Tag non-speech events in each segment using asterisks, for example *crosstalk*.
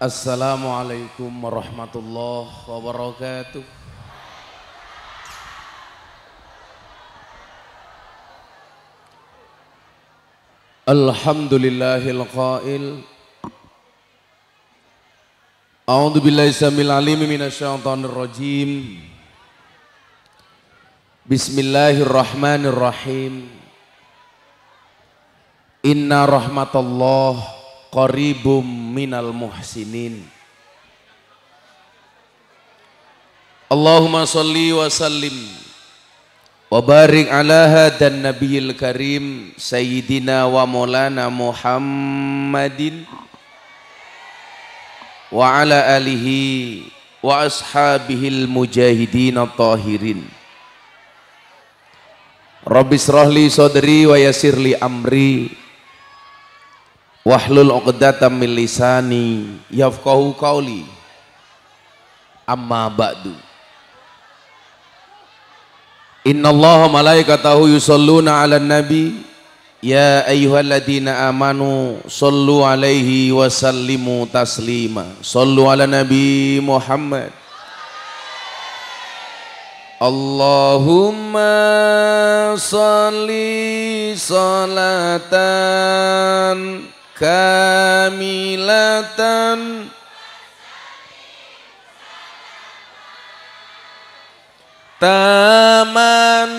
Assalamualaikum warahmatullahi wabarakatuh. Alhamdulillahil qail. A'udzu billahi samil alim minasyaitonir rajim. Bismillahirrahmanirrahim. Inna rahmatallah qaribum minal muhsinin Allahumma salli wa sallim wa barik ala hadan nabiyil karim sayyidina wa maulana Muhammadin wa ala alihi wa ashabihil mujahidin tahirin Rabbi israhli sadri wa yasirli amri Wahlul uqdatam min lisani yafqahu qawli. Amma ba'du. Inna Allah malaikatahu yusalluna 'alan nabi Ya ayyuhalladzina amanu sallu alaihi wa sallimu taslima. Sallu ala nabi Muhammad. Allahumma salli salatan kamilatan taman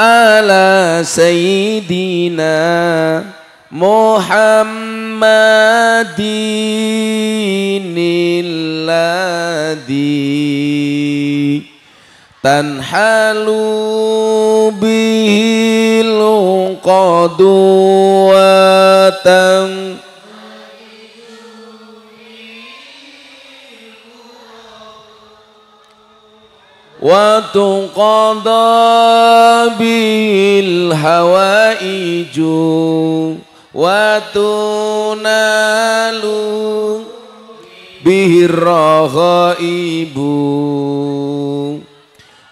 ala sayyidina muhammadinilladzim tanhalu bihil uqadu wa wa tuqada bil hawaiju wa tunalu bihir rahaibu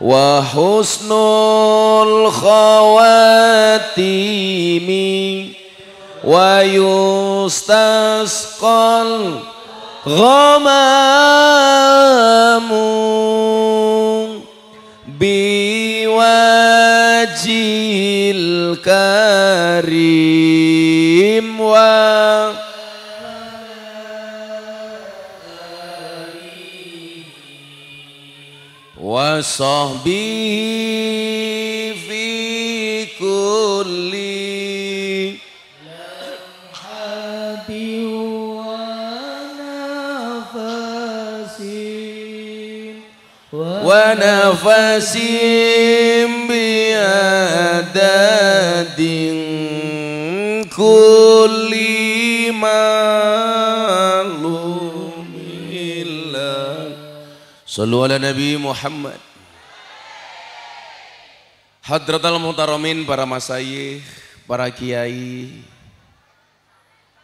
wa husnul khawatimi wa yustasqal ghamamu biwajil karim wa وصحبه في كل لمحة ونفس ونفس بأداد كل ما Sallu ala Nabi Muhammad Hadratal Muhtaramin, para masayih, para kiai,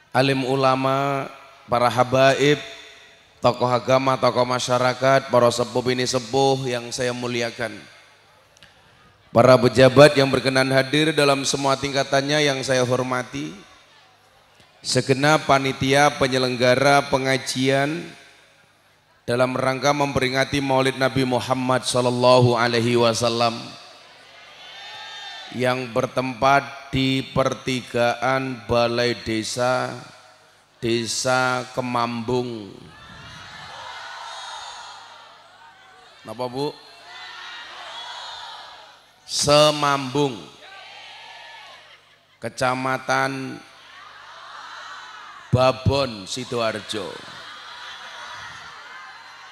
alim ulama, para habaib, tokoh agama, tokoh masyarakat, para sepuh ini sepuh yang saya muliakan. Para pejabat yang berkenan hadir dalam semua tingkatannya yang saya hormati. Segenap panitia penyelenggara pengajian dalam rangka memperingati Maulid Nabi Muhammad Sallallahu Alaihi Wasallam yang bertempat di pertigaan Balai Desa Desa Kemambung. Napa Bu? Semambung. Kecamatan Babon Sidoarjo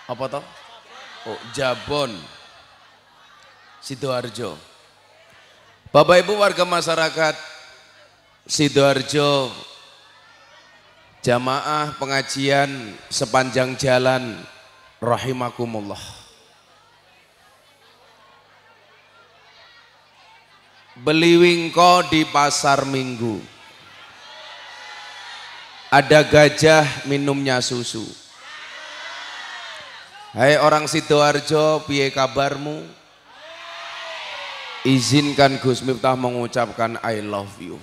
apa toh oh Jabon Sidoarjo Bapak Ibu warga masyarakat Sidoarjo jamaah pengajian sepanjang jalan rahimakumullah beli wingko di pasar minggu ada gajah minumnya susu Hai hey, orang Sidoarjo, piye kabarmu? Izinkan Gus Miftah mengucapkan I love you.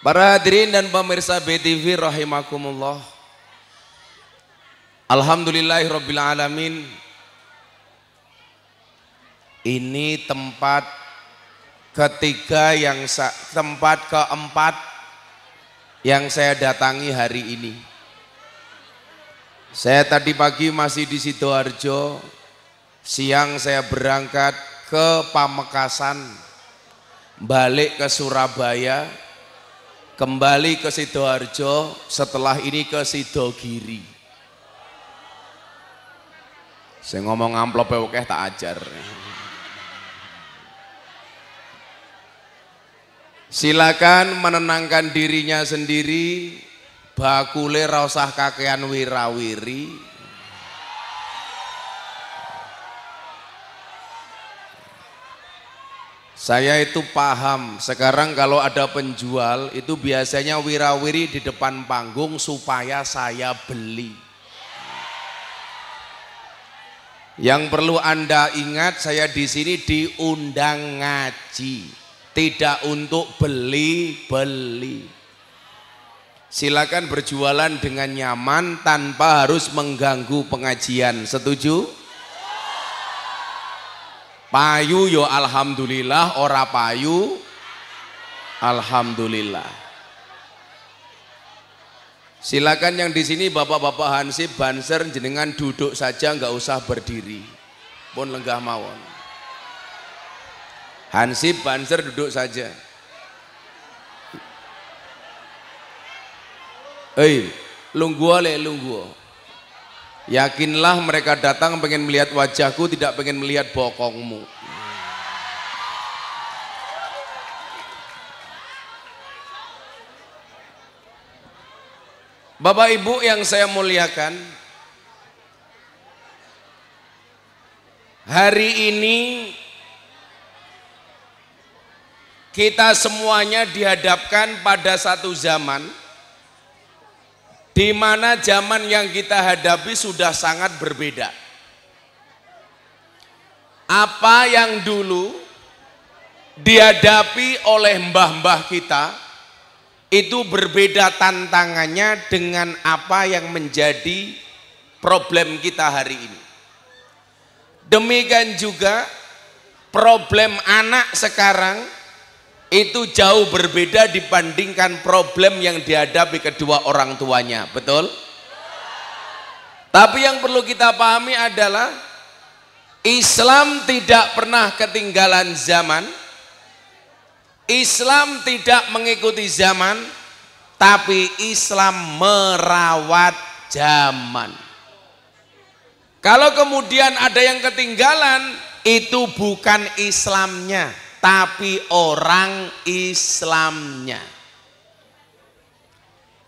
Para hadirin dan pemirsa BTV rahimakumullah. Alhamdulillahirabbil alamin. Ini tempat ketiga yang tempat keempat yang saya datangi hari ini. Saya tadi pagi masih di Sidoarjo, siang saya berangkat ke Pamekasan, balik ke Surabaya, kembali ke Sidoarjo, setelah ini ke Sidogiri. Saya ngomong amplop ya, oke tak ajar. Silakan menenangkan dirinya sendiri, bakule rausah kakean wirawiri. Saya itu paham, sekarang kalau ada penjual itu biasanya wirawiri di depan panggung supaya saya beli. Yang perlu Anda ingat saya di sini diundang ngaji tidak untuk beli-beli. Silakan berjualan dengan nyaman tanpa harus mengganggu pengajian. Setuju? Payu yo alhamdulillah, ora payu alhamdulillah. Silakan yang di sini bapak-bapak Hansip Banser jenengan duduk saja nggak usah berdiri. Pun lenggah mawon. Hansip Banser duduk saja. Eh, lungguo oleh lungguo. Yakinlah mereka datang pengen melihat wajahku, tidak pengen melihat bokongmu. Bapak Ibu yang saya muliakan, hari ini kita semuanya dihadapkan pada satu zaman di mana zaman yang kita hadapi sudah sangat berbeda. Apa yang dulu dihadapi oleh mbah-mbah kita itu berbeda tantangannya dengan apa yang menjadi problem kita hari ini. Demikian juga problem anak sekarang itu jauh berbeda dibandingkan problem yang dihadapi kedua orang tuanya betul? tapi yang perlu kita pahami adalah Islam tidak pernah ketinggalan zaman Islam tidak mengikuti zaman tapi Islam merawat zaman kalau kemudian ada yang ketinggalan itu bukan Islamnya tapi orang Islamnya.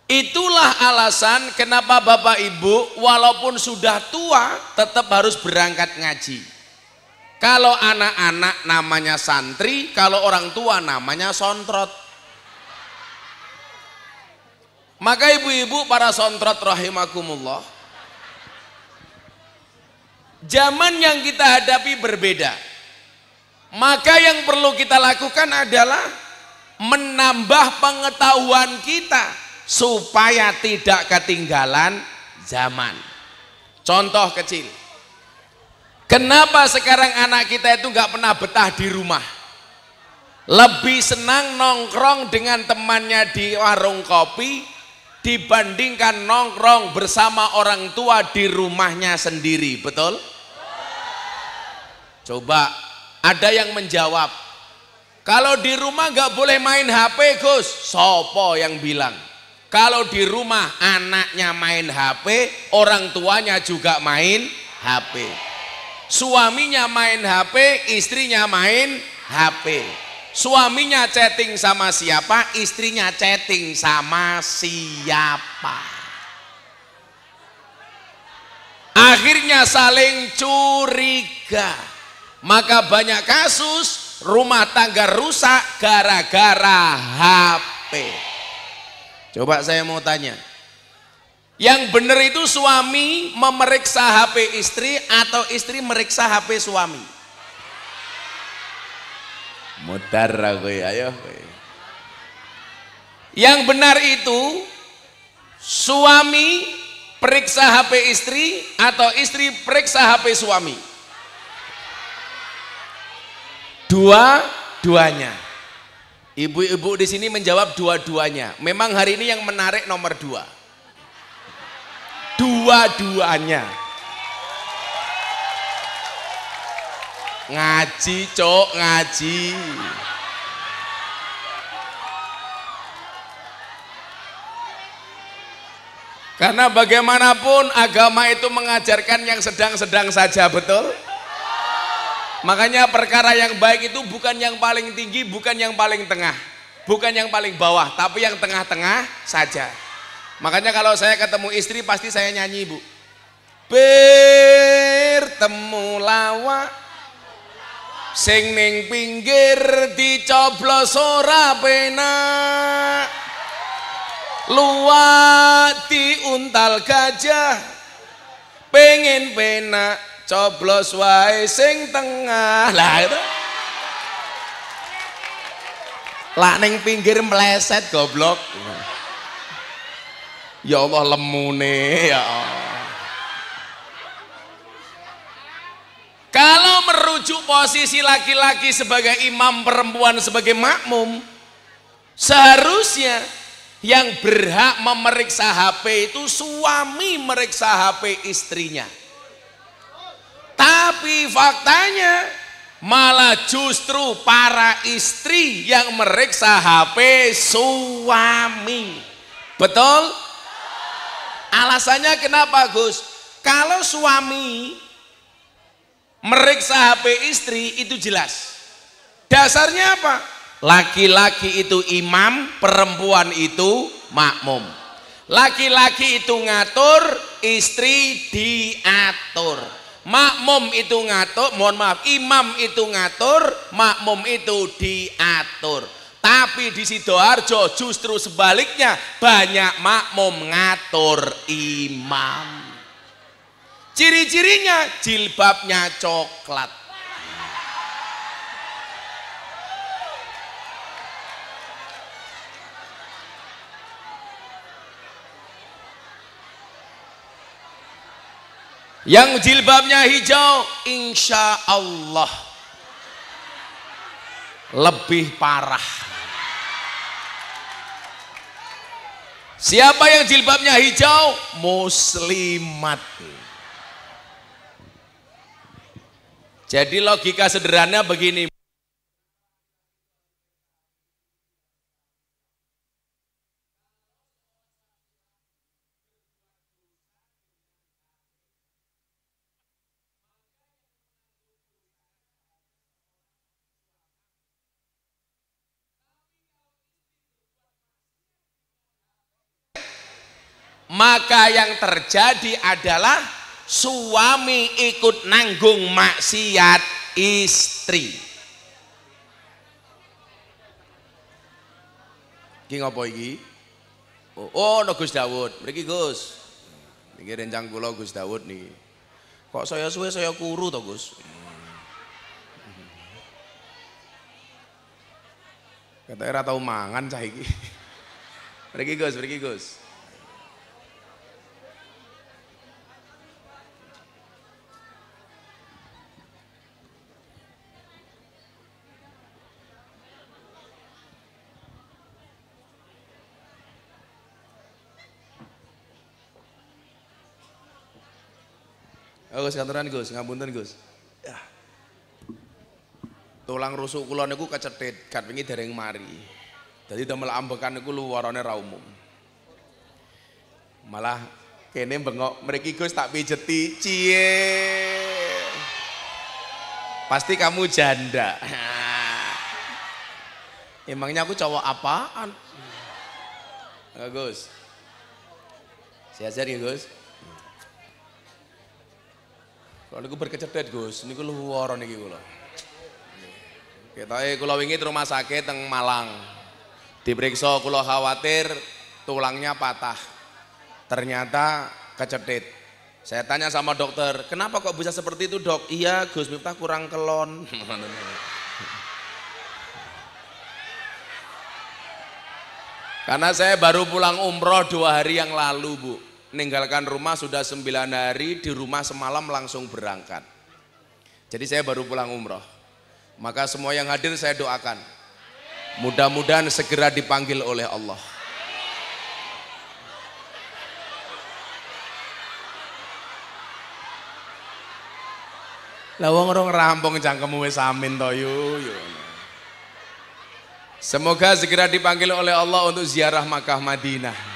Itulah alasan kenapa Bapak Ibu walaupun sudah tua tetap harus berangkat ngaji. Kalau anak-anak namanya santri, kalau orang tua namanya sontrot. Maka ibu-ibu para sontrot rahimakumullah. Zaman yang kita hadapi berbeda. Maka yang perlu kita lakukan adalah menambah pengetahuan kita supaya tidak ketinggalan zaman. Contoh kecil. Kenapa sekarang anak kita itu nggak pernah betah di rumah? Lebih senang nongkrong dengan temannya di warung kopi dibandingkan nongkrong bersama orang tua di rumahnya sendiri, betul? Coba ada yang menjawab, kalau di rumah nggak boleh main HP Gus, sopo yang bilang. Kalau di rumah anaknya main HP, orang tuanya juga main HP. Suaminya main HP, istrinya main HP. Suaminya chatting sama siapa, istrinya chatting sama siapa. Akhirnya saling curiga. Maka banyak kasus rumah tangga rusak gara-gara HP. Coba saya mau tanya. Yang benar itu suami memeriksa HP istri atau istri meriksa HP suami? Mutar gue, ya, ayo. Yang benar itu suami periksa HP istri atau istri periksa HP suami? Dua-duanya. Ibu-ibu di sini menjawab dua-duanya. Memang hari ini yang menarik nomor dua. Dua-duanya. Ngaji, cok, ngaji. Karena bagaimanapun agama itu mengajarkan yang sedang-sedang saja, betul? Makanya perkara yang baik itu bukan yang paling tinggi, bukan yang paling tengah, bukan yang paling bawah, tapi yang tengah-tengah saja. Makanya kalau saya ketemu istri pasti saya nyanyi, Bu. Bertemu lawak sing ning pinggir dicoblos ora penak. Luwak diuntal gajah pengen penak coblos wae sing tengah lah itu lak ning pinggir meleset goblok ya Allah lemune ya Allah kalau merujuk posisi laki-laki sebagai imam perempuan sebagai makmum seharusnya yang berhak memeriksa HP itu suami meriksa HP istrinya tapi faktanya malah justru para istri yang meriksa HP suami. Betul? Alasannya kenapa Gus? Kalau suami meriksa HP istri itu jelas. Dasarnya apa? Laki-laki itu imam, perempuan itu makmum. Laki-laki itu ngatur, istri diatur makmum itu ngatur mohon maaf imam itu ngatur makmum itu diatur tapi di Sidoarjo justru sebaliknya banyak makmum ngatur imam ciri-cirinya jilbabnya coklat Yang jilbabnya hijau, insya Allah lebih parah. Siapa yang jilbabnya hijau? Muslimat. Jadi logika sederhana begini, maka yang terjadi adalah suami ikut nanggung maksiat istri ini apa ini? Oh, oh no Gus Dawud. Mriki Gus. ini rencang pulau Gus Dawud nih Kok saya suwe saya kuru to, Gus? Katanya ora tau mangan cah ini *laughs* Mriki Gus, mriki Gus. Gus kantoran Gus, ngapunten Gus. Ya. Tulang rusuk kula niku kecetit, kat wingi dereng mari. Dadi damel ambekan niku luwarane ra umum. Malah kene bengok mriki Gus tak pijeti, cie. Pasti kamu janda. *laughs* Emangnya aku cowok apaan? Enggak Gus. Saya ajar ya Gus. Kalau niku berkecedet Gus, niku luwara niki kula. Ketoke kula wingi rumah sakit teng Malang. Diperiksa kula khawatir tulangnya patah. Ternyata kecedet. Saya tanya sama dokter, kenapa kok bisa seperti itu dok? Iya Gus Miftah kurang kelon. *laughs* Karena saya baru pulang umroh dua hari yang lalu bu meninggalkan rumah sudah 9 hari di rumah semalam langsung berangkat jadi saya baru pulang umroh maka semua yang hadir saya doakan mudah-mudahan segera dipanggil oleh Allah Lawang rong rampung cangkemmu wis amin to Semoga segera dipanggil oleh Allah untuk ziarah Makkah Madinah.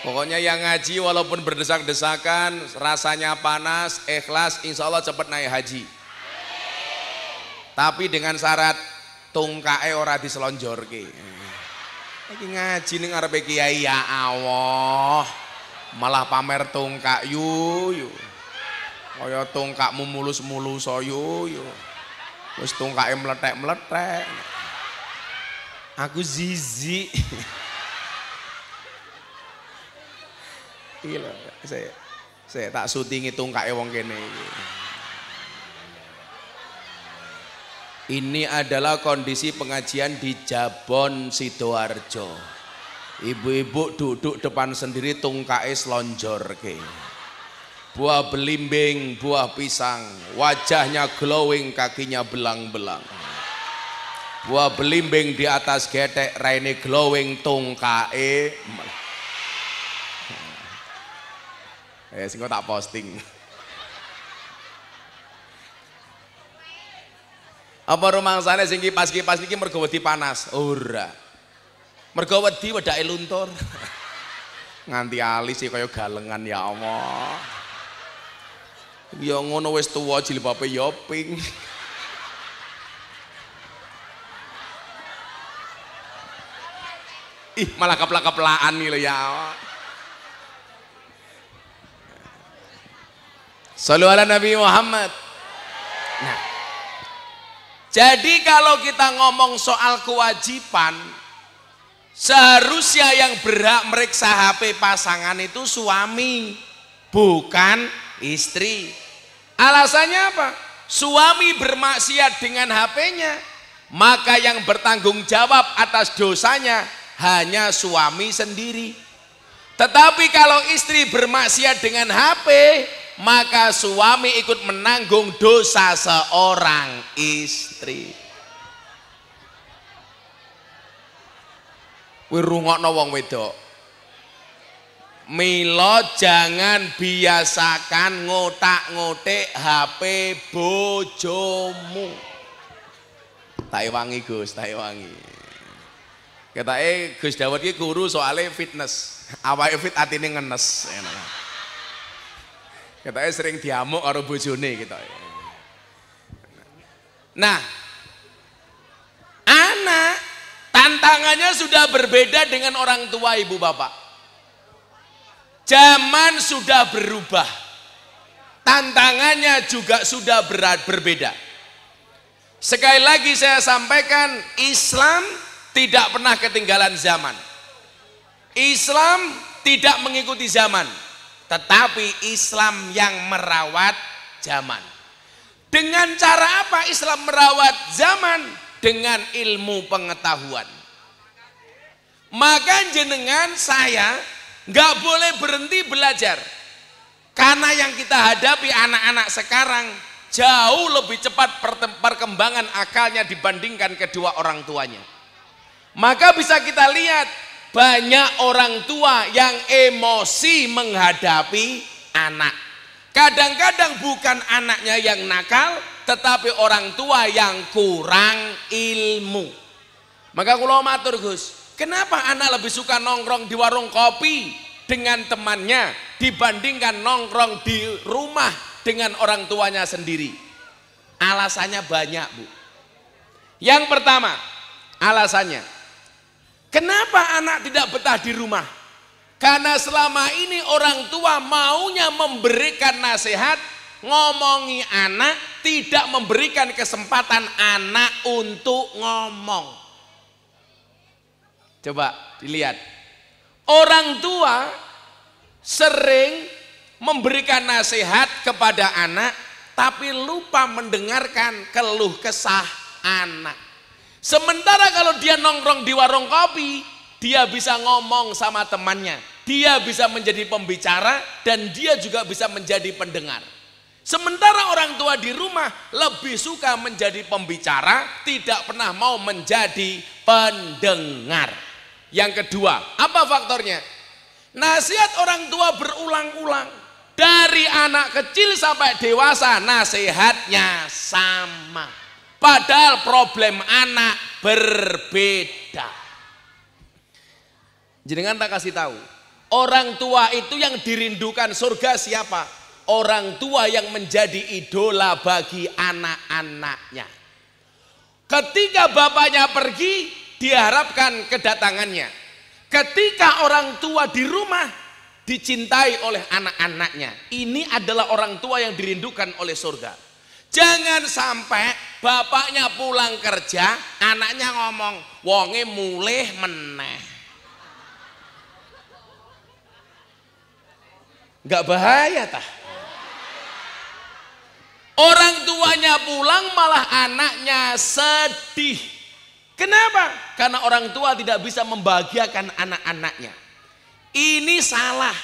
Pokoknya yang ngaji walaupun berdesak-desakan, rasanya panas, ikhlas, insya Allah cepat naik haji. Tapi dengan syarat tungkae ora diselonjorke. Lagi ngaji nih ngarepe kiai ya Allah. Malah pamer tungkak yu yu. Kaya tungkakmu mulus-mulus yo yu. Wis tungkae meletek-meletek. Aku zizi. Iki iya lho, saya saya tak syuting ngitung kae wong kene Ini adalah kondisi pengajian di Jabon Sidoarjo. Ibu-ibu duduk depan sendiri tungkae selonjor ke. Buah belimbing, buah pisang, wajahnya glowing, kakinya belang-belang. Buah belimbing di atas getek, raine glowing tungkae. Eh sing tak posting. Apa rumangsane sing kipas-kipas niki mergo wedi panas? Ora. Mergo wedi wedake luntur. *laughs* Nganti alis sih ya kaya galengan ya Allah. Ya ngono wis tuwa jilbabe ya pink. *laughs* Ih, malah keplak-keplakan nih ya. Salu ala Nabi Muhammad. Nah, jadi kalau kita ngomong soal kewajiban, seharusnya yang berhak meriksa HP pasangan itu suami, bukan istri. Alasannya apa? Suami bermaksiat dengan HP-nya, maka yang bertanggung jawab atas dosanya hanya suami sendiri. Tetapi kalau istri bermaksiat dengan HP, maka suami ikut menanggung dosa seorang istri. Wirungokno wong wedok. Milo jangan biasakan ngotak-ngotik HP bojomu. Tak wangi Gus, tak wangi eh Gus Dawud ini guru soalnya fitness. Awake fit ini ngenes. eh sering diamuk karo bojone gitu. Nah, anak tantangannya sudah berbeda dengan orang tua ibu bapak. Zaman sudah berubah. Tantangannya juga sudah berat berbeda. Sekali lagi saya sampaikan Islam tidak pernah ketinggalan zaman. Islam tidak mengikuti zaman, tetapi Islam yang merawat zaman. Dengan cara apa Islam merawat zaman? Dengan ilmu pengetahuan. Maka jenengan saya nggak boleh berhenti belajar. Karena yang kita hadapi anak-anak sekarang jauh lebih cepat perkembangan akalnya dibandingkan kedua orang tuanya. Maka bisa kita lihat banyak orang tua yang emosi menghadapi anak. Kadang-kadang bukan anaknya yang nakal, tetapi orang tua yang kurang ilmu. Maka kula matur Gus, kenapa anak lebih suka nongkrong di warung kopi dengan temannya dibandingkan nongkrong di rumah dengan orang tuanya sendiri? Alasannya banyak, Bu. Yang pertama, alasannya Kenapa anak tidak betah di rumah? Karena selama ini orang tua maunya memberikan nasihat, ngomongi anak, tidak memberikan kesempatan anak untuk ngomong. Coba dilihat. Orang tua sering memberikan nasihat kepada anak, tapi lupa mendengarkan keluh kesah anak. Sementara kalau dia nongkrong di warung kopi, dia bisa ngomong sama temannya. Dia bisa menjadi pembicara dan dia juga bisa menjadi pendengar. Sementara orang tua di rumah lebih suka menjadi pembicara, tidak pernah mau menjadi pendengar. Yang kedua, apa faktornya? Nasihat orang tua berulang-ulang. Dari anak kecil sampai dewasa nasihatnya sama. Padahal problem anak berbeda. Jadi Jenengan tak kasih tahu, orang tua itu yang dirindukan surga siapa? Orang tua yang menjadi idola bagi anak-anaknya. Ketika bapaknya pergi, diharapkan kedatangannya. Ketika orang tua di rumah, dicintai oleh anak-anaknya. Ini adalah orang tua yang dirindukan oleh surga. Jangan sampai bapaknya pulang kerja, anaknya ngomong, wonge mulih meneh. Gak bahaya tah? Orang tuanya pulang malah anaknya sedih. Kenapa? Karena orang tua tidak bisa membahagiakan anak-anaknya. Ini salah.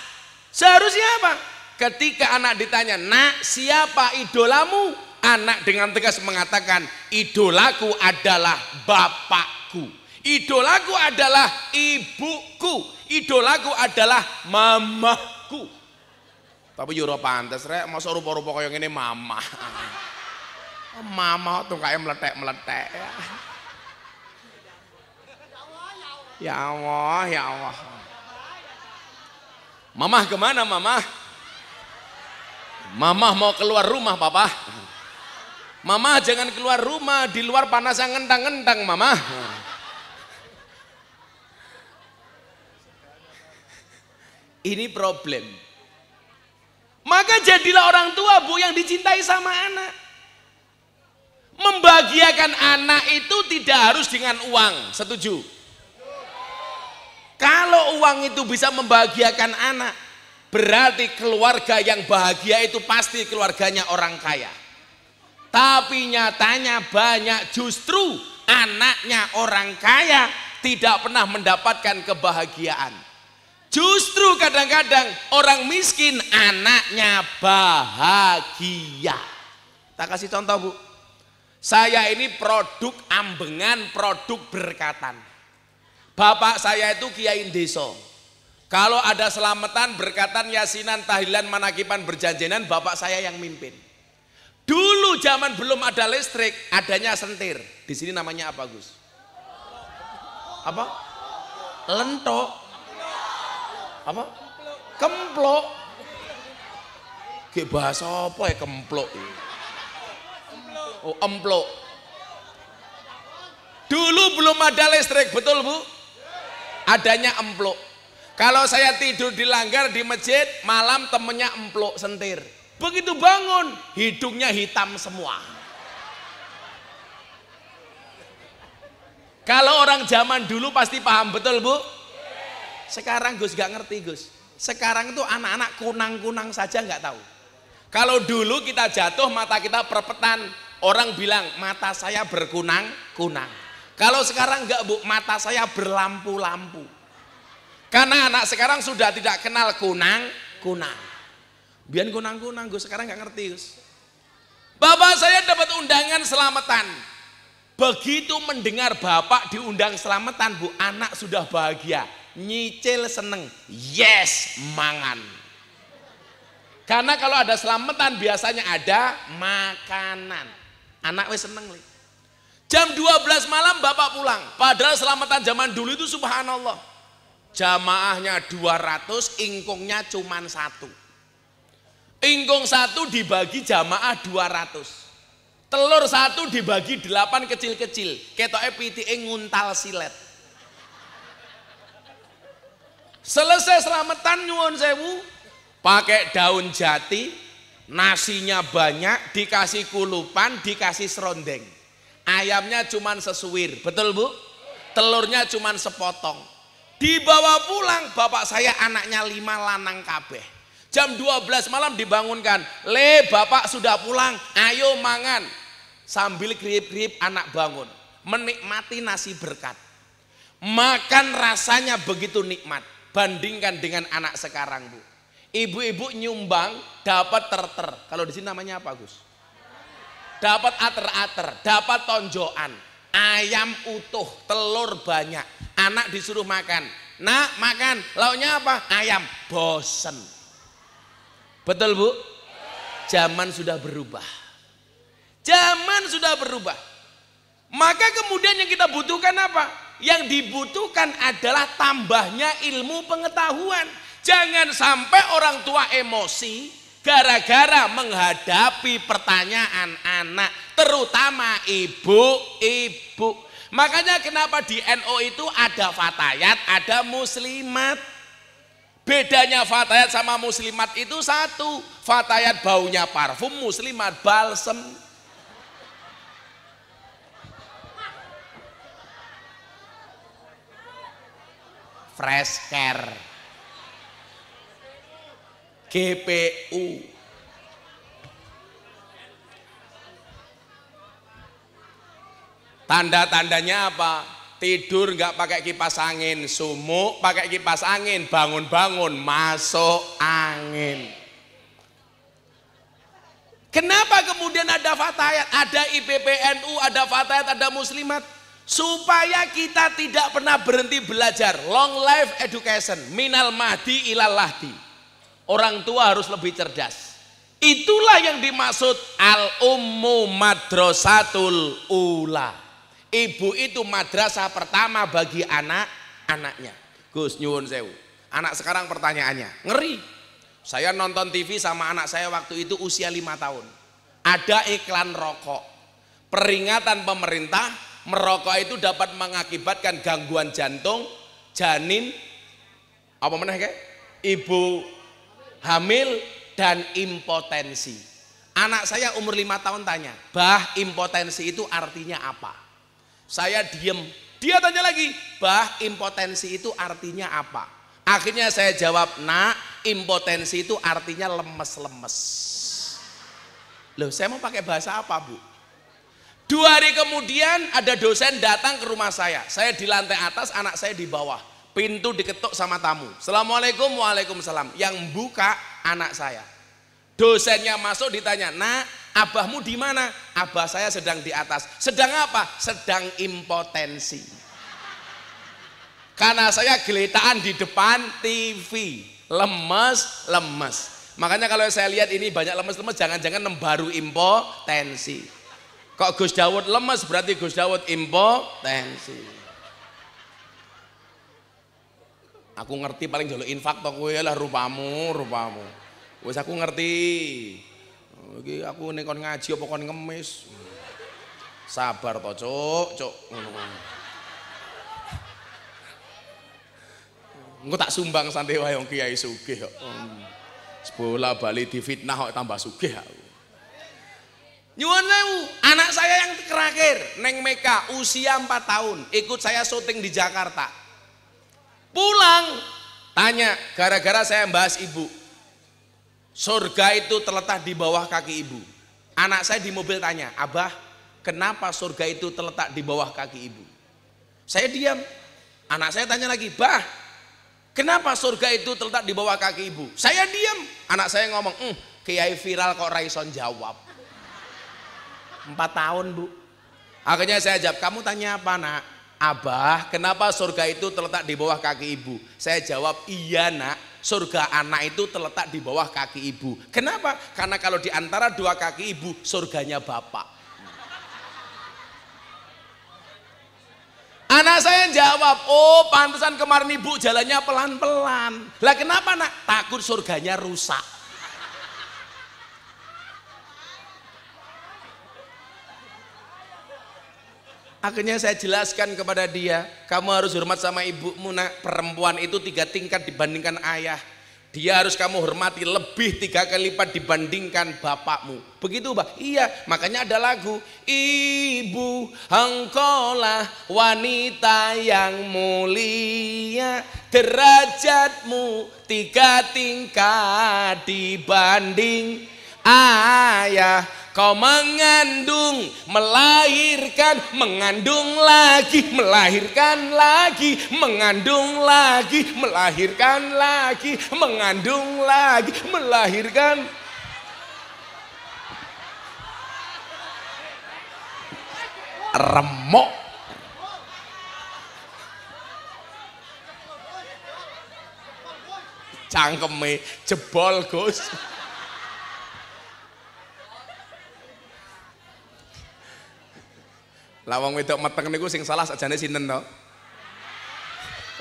Seharusnya apa? Ketika anak ditanya, "Nak, siapa idolamu?" anak dengan tegas mengatakan idolaku adalah bapakku idolaku adalah ibuku idolaku adalah mamaku tapi yura pantes rek masa rupa-rupa kaya ngene mama *laughs* oh, mama tuh kayak meletek-meletek ya. ya Allah ya Allah Mamah kemana mamah? Mamah mau keluar rumah papa. Mama jangan keluar rumah, di luar panas yang ngentang-ngentang, Mama. Ini problem. Maka jadilah orang tua bu yang dicintai sama anak. Membahagiakan anak itu tidak harus dengan uang, setuju? Kalau uang itu bisa membahagiakan anak, berarti keluarga yang bahagia itu pasti keluarganya orang kaya. Tapi nyatanya banyak justru anaknya orang kaya tidak pernah mendapatkan kebahagiaan. Justru kadang-kadang orang miskin anaknya bahagia. Tak kasih contoh bu. Saya ini produk ambengan, produk berkatan. Bapak saya itu Kiai Deso. Kalau ada selamatan, berkatan, yasinan, tahlilan, manakipan, berjanjinan, bapak saya yang mimpin. Dulu zaman belum ada listrik, adanya sentir. Di sini namanya apa, Gus? Apa? Lentok. Apa? Kemplok. Kayak bahasa apa ya kemplok? Oh, emplok. Dulu belum ada listrik, betul Bu? Adanya emplok. Kalau saya tidur di langgar di masjid, malam temennya emplok sentir. Begitu bangun, hidungnya hitam semua. Kalau orang zaman dulu pasti paham betul bu? Sekarang Gus gak ngerti Gus. Sekarang itu anak-anak kunang-kunang saja nggak tahu. Kalau dulu kita jatuh mata kita perpetan, orang bilang mata saya berkunang-kunang. Kalau sekarang nggak bu, mata saya berlampu-lampu. Karena anak sekarang sudah tidak kenal kunang-kunang. Biar gonang nanggu gue sekarang nggak ngerti. Bapak saya dapat undangan selamatan. Begitu mendengar bapak diundang selamatan, bu anak sudah bahagia, nyicil seneng, yes mangan. Karena kalau ada selamatan biasanya ada makanan. Anak wes seneng li. Jam 12 malam bapak pulang. Padahal selamatan zaman dulu itu subhanallah. Jamaahnya 200, ingkungnya cuman satu. Ingkung satu dibagi jamaah 200. Telur satu dibagi delapan kecil-kecil. Ketok piti nguntal silet. Selesai selamatan nyuwun sewu. Pakai daun jati. Nasinya banyak. Dikasih kulupan. Dikasih serondeng. Ayamnya cuman sesuwir. Betul bu? Telurnya cuman sepotong. Dibawa pulang bapak saya anaknya lima lanang kabeh Jam 12 malam dibangunkan. Le, bapak sudah pulang, ayo mangan. Sambil krip-krip anak bangun. Menikmati nasi berkat. Makan rasanya begitu nikmat. Bandingkan dengan anak sekarang bu. Ibu-ibu nyumbang dapat terter. Kalau di sini namanya apa Gus? Dapat ater-ater, dapat tonjoan. Ayam utuh, telur banyak. Anak disuruh makan. Nak makan, lauknya apa? Ayam. Bosen Betul bu? Zaman sudah berubah. Zaman sudah berubah. Maka kemudian yang kita butuhkan apa? Yang dibutuhkan adalah tambahnya ilmu pengetahuan. Jangan sampai orang tua emosi gara-gara menghadapi pertanyaan anak, terutama ibu-ibu. Makanya kenapa di NO itu ada fatayat, ada muslimat. Bedanya fatayat sama muslimat itu satu. Fatayat baunya parfum, muslimat balsem. Fresh care. GPU. Tanda-tandanya apa? tidur nggak pakai kipas angin sumuk pakai kipas angin bangun-bangun masuk angin kenapa kemudian ada fatayat ada IPPNU ada fatayat ada muslimat supaya kita tidak pernah berhenti belajar long life education minal mahdi ilal lahdi orang tua harus lebih cerdas itulah yang dimaksud al ummu madrasatul ula Ibu itu madrasah pertama bagi anak-anaknya. Gus nyuwun sewu. Anak sekarang pertanyaannya, ngeri. Saya nonton TV sama anak saya waktu itu usia lima tahun. Ada iklan rokok. Peringatan pemerintah, merokok itu dapat mengakibatkan gangguan jantung, janin, apa meneh ke? Ibu hamil dan impotensi. Anak saya umur lima tahun tanya, bah impotensi itu artinya apa? Saya diem. Dia tanya lagi, bah impotensi itu artinya apa? Akhirnya saya jawab, nak impotensi itu artinya lemes-lemes. Loh saya mau pakai bahasa apa bu? Dua hari kemudian ada dosen datang ke rumah saya. Saya di lantai atas, anak saya di bawah. Pintu diketuk sama tamu. Assalamualaikum, waalaikumsalam. Yang buka anak saya. Dosennya masuk ditanya, nak Abahmu di mana? Abah saya sedang di atas. Sedang apa? Sedang impotensi. Karena saya geletaan di depan TV. Lemes, lemes. Makanya kalau saya lihat ini banyak lemes-lemes, jangan-jangan nembaru impotensi. Kok Gus Dawud lemes berarti Gus Dawud impotensi. Aku ngerti paling jolo infak ya lah rupamu, rupamu. Wes aku ngerti. Iki aku ning ngaji apa kon ngemis. Sabar to, Cuk, Cuk, ngono Engko tak sumbang santai wae wong kiai sugih kok. Sebola bali difitnah kok tambah sugih aku. Nyuwun lewu, anak saya yang terakhir neng Meka usia 4 tahun, ikut saya syuting di Jakarta. Pulang, tanya gara-gara saya bahas ibu, Surga itu terletak di bawah kaki ibu. Anak saya di mobil tanya, Abah, kenapa surga itu terletak di bawah kaki ibu? Saya diam. Anak saya tanya lagi, Bah, kenapa surga itu terletak di bawah kaki ibu? Saya diam. Anak saya ngomong, mm, Kiai viral kok Raison jawab. Empat tahun bu. Akhirnya saya jawab, kamu tanya apa nak? Abah, kenapa surga itu terletak di bawah kaki ibu? Saya jawab, iya nak surga anak itu terletak di bawah kaki ibu. Kenapa? Karena kalau di antara dua kaki ibu, surganya bapak. Anak saya jawab, oh pantesan kemarin ibu jalannya pelan-pelan. Lah kenapa nak? Takut surganya rusak. Akhirnya saya jelaskan kepada dia, kamu harus hormat sama ibumu nak. Perempuan itu tiga tingkat dibandingkan ayah. Dia harus kamu hormati lebih tiga kali lipat dibandingkan bapakmu. Begitu bah? Iya, makanya ada lagu. Ibu, engkaulah wanita yang mulia. Derajatmu tiga tingkat dibanding ayah Kau mengandung, melahirkan, mengandung lagi, melahirkan lagi, mengandung lagi, melahirkan lagi, mengandung lagi, melahirkan. Remok. Cangkeme jebol, Gus. Lah wong wedok meteng niku sing salah sajane sinten to?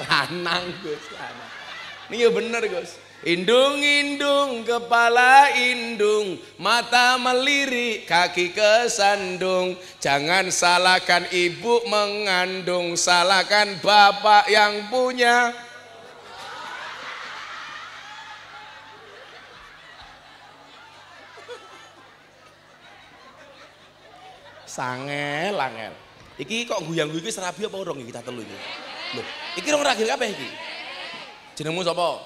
Lanang Gus, lanang. Ini ya bener Gus. Indung-indung, kepala indung, mata melirik, kaki kesandung. Jangan salahkan ibu mengandung, salahkan bapak yang punya Sangel angel. Iki kok guyang-guyu iki serabi apa urung kita telu iki? Lho, iki rong ragil kabeh iki. Jenengmu sapa?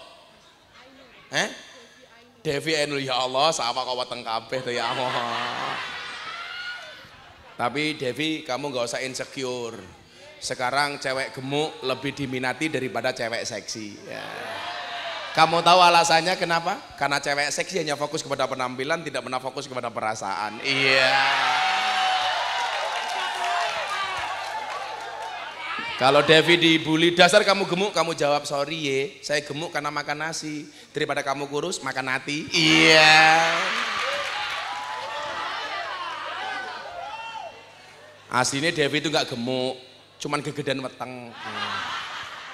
Devi Ainul ya Allah, sama kau weteng tuh ya Allah. Tapi Devi kamu gak usah insecure. Sekarang cewek gemuk lebih diminati daripada cewek seksi. Ya. Kamu tahu alasannya kenapa? Karena cewek seksi hanya fokus kepada penampilan, tidak pernah fokus kepada perasaan. Iya. Yeah. Kalau Devi dibully, dasar kamu gemuk, kamu jawab sorry ye, saya gemuk karena makan nasi. Daripada kamu kurus, makan nasi. Iya. Aslinya Devi itu nggak gemuk, cuman gegedan weteng. Hmm.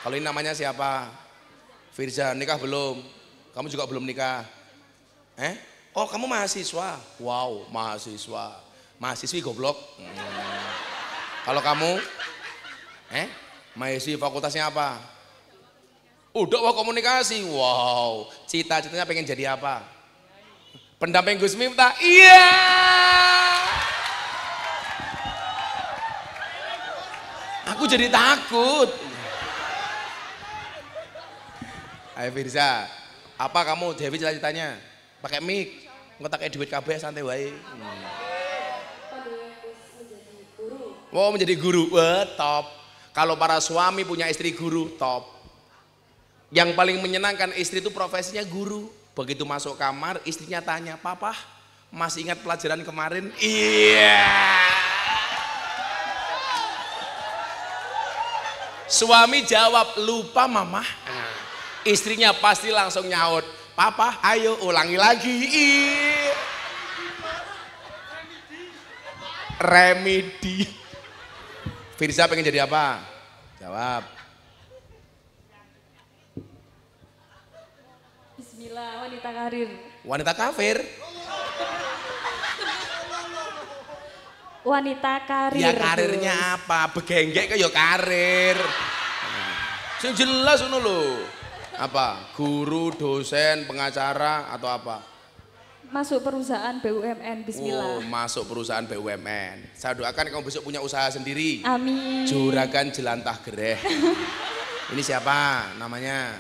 Kalau ini namanya siapa? Firza, nikah belum? Kamu juga belum nikah? Eh? Oh kamu mahasiswa? Wow, mahasiswa. Mahasiswi goblok. Hmm. Kalau kamu Eh? Maisi fakultasnya apa? Udah wah komunikasi. Wow, cita-citanya pengen jadi apa? Pendamping Gus Miftah. Iya. Yeah! Aku jadi takut. Ayo Firza, apa kamu Dewi cita-citanya? Pakai mic, ngetak duit KB santai wae. Hmm. Wow menjadi guru, wah top. Kalau para suami punya istri guru, top. Yang paling menyenangkan istri itu profesinya guru. Begitu masuk kamar, istrinya tanya, Papa, masih ingat pelajaran kemarin? Iya. Yeah. Suami jawab, lupa mama. Ah. istrinya pasti langsung nyaut, Papa, ayo ulangi lagi. Iya. Remedi. Firza pengen jadi apa? Jawab. Bismillah, wanita karir. Wanita kafir. Wanita karir. Ya karirnya apa? Begenggek ke ya karir. Sejelas jelas lo Apa? Guru, dosen, pengacara atau apa? Masuk perusahaan BUMN, bismillah. Oh, masuk perusahaan BUMN. Saya doakan kamu besok punya usaha sendiri. Amin. Juragan jelantah gereh. *laughs* Ini siapa namanya?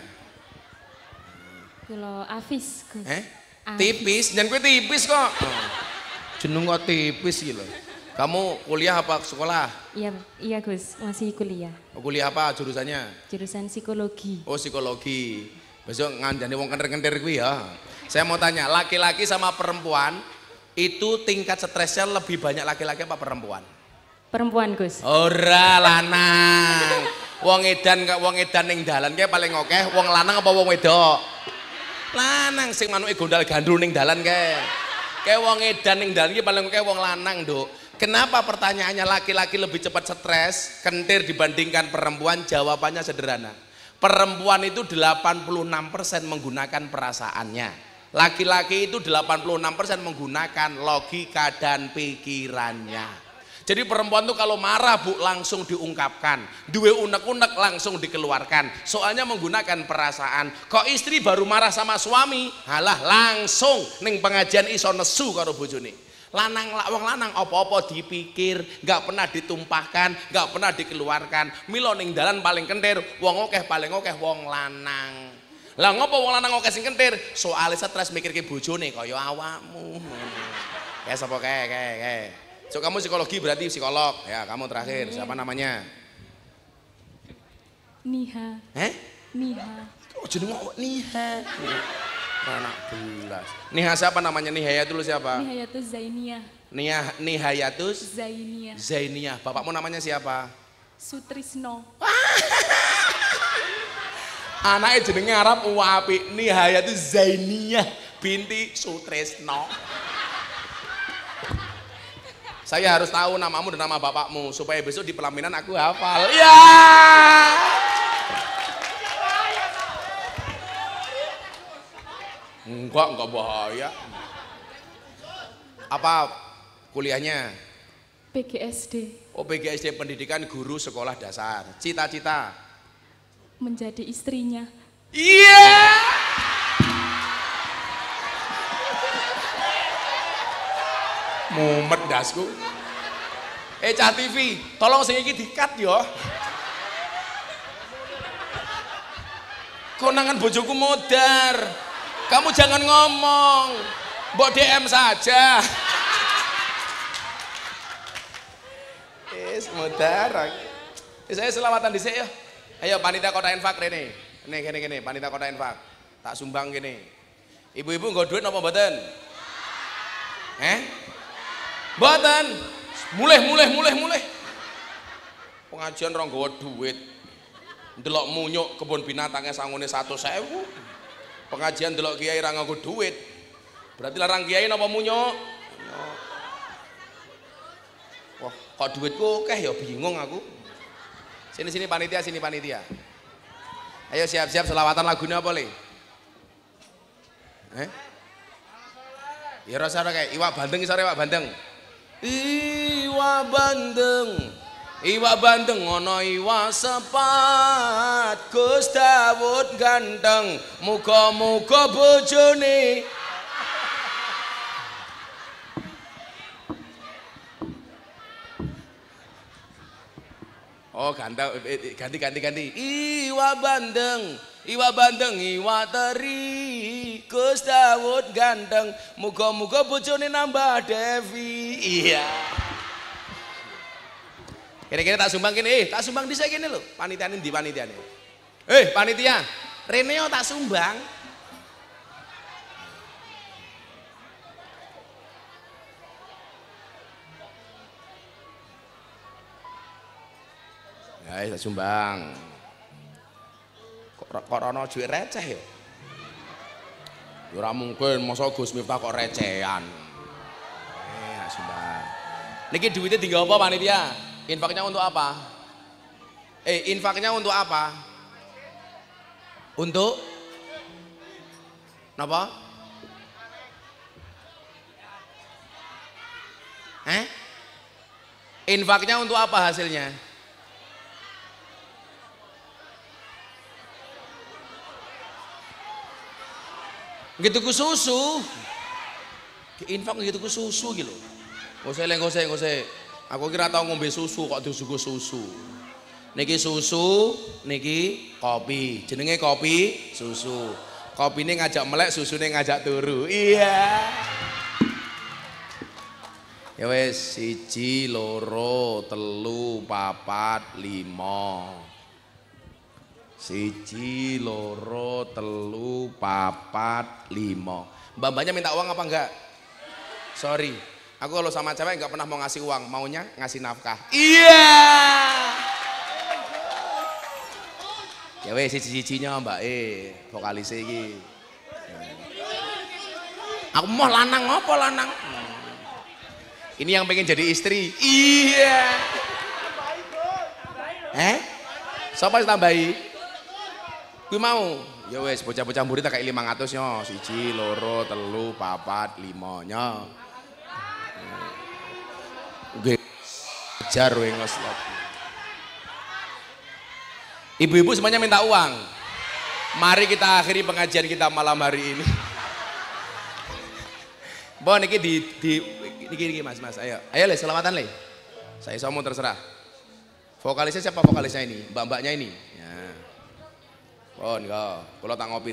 Kilo ya Afis, Gus. Eh? Afis. Tipis, jangan gue tipis kok. Oh. Jenung kok tipis gitu. Kamu kuliah apa sekolah? Iya, iya Gus, masih kuliah. Oh, kuliah apa jurusannya? Jurusan psikologi. Oh, psikologi. Besok ngandani wong kenter-kenter kuwi ya. Saya mau tanya, laki-laki sama perempuan itu tingkat stresnya lebih banyak laki-laki apa perempuan? Perempuan, Gus. Ora lanang. wong edan kok wong edan ning dalan kae paling oke wong lanang apa wong wedok? Lanang sing manuke gondal gandul ning dalan kae. Kae wong edan ning dalan paling oke wong lanang, Nduk. Kenapa pertanyaannya laki-laki lebih cepat stres, kentir dibandingkan perempuan? Jawabannya sederhana. Perempuan itu 86% menggunakan perasaannya. Laki-laki itu 86% menggunakan logika dan pikirannya. Jadi perempuan tuh kalau marah bu langsung diungkapkan, dua unek-unek langsung dikeluarkan. Soalnya menggunakan perasaan. Kok istri baru marah sama suami, halah langsung neng pengajian iso nesu karo bojone. Lanang wong lanang opo-opo dipikir, nggak pernah ditumpahkan, nggak pernah dikeluarkan. Milo ning dalan paling kentir, wong okeh paling okeh wong lanang. Lah ngopo wong lanang oke sing kentir? Soale stres mikirke bojone kaya awakmu. Ya sapa kae kae kae. So kamu psikologi berarti psikolog. Ya, kamu terakhir. Siapa namanya? Niha. Eh? Niha. Oh, jeneng kok Niha. Anak belas. Niha siapa namanya? niha ya dulu siapa? niha Nihayatul zainia Niha niha yatus zainia zainia Bapakmu namanya siapa? Sutrisno. *laughs* Anaknya jenenge Arab nih hayati Zainiyah binti Sutresno. Saya harus tahu namamu dan nama bapakmu supaya besok di pelaminan aku hafal. Ya. Enggak, enggak bahaya. Apa kuliahnya? PGSD. Oh, PGSD Pendidikan Guru Sekolah Dasar. Cita-cita menjadi istrinya. Iya. Yeah! Mumet dasku. Eh Cah TV, tolong sing iki dikat yo. Konangan bojoku modar. Kamu jangan ngomong. Mbok DM saja. Eh, modar. Saya selawatan dhisik ya. Ayo panitia kota infak ini, ini kini gini panitia kota infak. Tak sumbang gini, Ibu-ibu nggak duit apa mboten? Eh? Mboten. Mulih mulih mulih mulih. Pengajian orang nggak duit. Delok munyuk kebun binatangnya sangune satu sewu. Pengajian delok kiai orang nggak duit. Berarti larang kiai napa munyuk? Wah, kok duitku akeh ya bingung aku. Sini sini panitia, sini panitia. Ayo siap-siap selawatan lagunya apa Eh? Ya rasa kayak iwak bandeng sore iwak bandeng. Iwak bandeng. Iwak bandeng ono iwak sepat Gus Dawud ganteng Muka-muka bojone Oh ganti eh, eh, ganti ganti ganti. Iwa bandeng, iwa bandeng, iwa teri. Gus Dawud ganteng. Muga-muga bojone nambah Devi. Iya. Kira-kira tak sumbang kene, eh tak sumbang dhisik kene lho. Panitiane di panitiane? Eh panitia, Reneo tak sumbang. Eh, tak sumbang. Kok rono duit receh ya? ya ora mungkin masa Gus Miftah kok recehan. Eh, tak sumbang. Niki duitnya tinggal apa panitia? Infaknya untuk apa? Eh, infaknya untuk apa? Untuk Napa? Eh? Infaknya untuk apa hasilnya? gitu ku susu infak gitu ku susu gitu gue saya gue saya gue saya aku kira tau ngombe susu kok susu ku susu niki susu niki kopi jenenge kopi susu kopi ini ngajak melek susu ini ngajak turu iya ya wes siji loro telu papat limong Siji, loro, telu, papat, limo. Mbak-mbaknya minta uang apa enggak? Sorry, aku kalau sama cewek enggak pernah mau ngasih uang, maunya ngasih nafkah. Iya. Ya si siji-sijinya Mbak eh vokalisnya ini. Aku mau lanang apa lanang? Hmm. Ini yang pengen jadi istri. Iya. Eh? Siapa yang tambahi? gue mau. Ya wes, bocah-bocah murid tak lima ratus nyo. Siji, loro, telu, papat, lima nyo. Nggih. Ajar kowe Ibu-ibu semuanya minta uang. Mari kita akhiri pengajian kita malam hari ini. Bon, niki di di niki niki Mas, Mas. Ayo. Ayo Le, selamatan Le. Saya semua terserah. Vokalisnya siapa vokalisnya ini? Mbak-mbaknya ini. Ya. Pun enggak, iya. kalau tak ngopi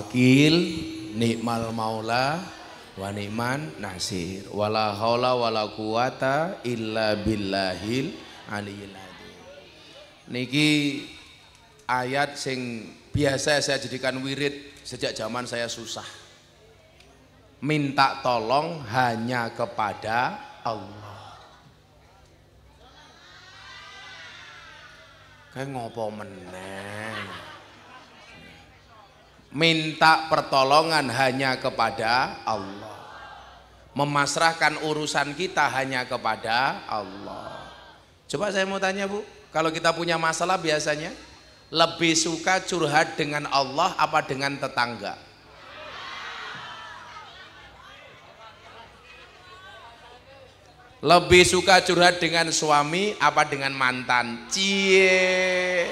wakil nikmal maula wa ni'man nasir wala haula wala quwata illa billahil aliyil adzim niki ayat sing biasa saya jadikan wirid sejak zaman saya susah minta tolong hanya kepada Allah kayak ngopo meneh minta pertolongan hanya kepada Allah memasrahkan urusan kita hanya kepada Allah coba saya mau tanya bu kalau kita punya masalah biasanya lebih suka curhat dengan Allah apa dengan tetangga lebih suka curhat dengan suami apa dengan mantan cie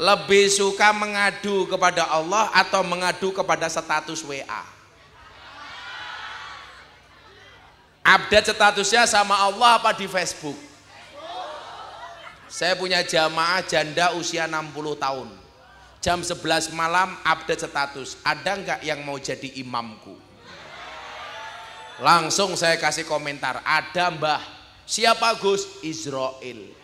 lebih suka mengadu kepada Allah atau mengadu kepada status WA? Update statusnya sama Allah apa di Facebook? Saya punya jamaah janda usia 60 tahun. Jam 11 malam update status. Ada nggak yang mau jadi imamku? Langsung saya kasih komentar. Ada mbah. Siapa Gus? Israel.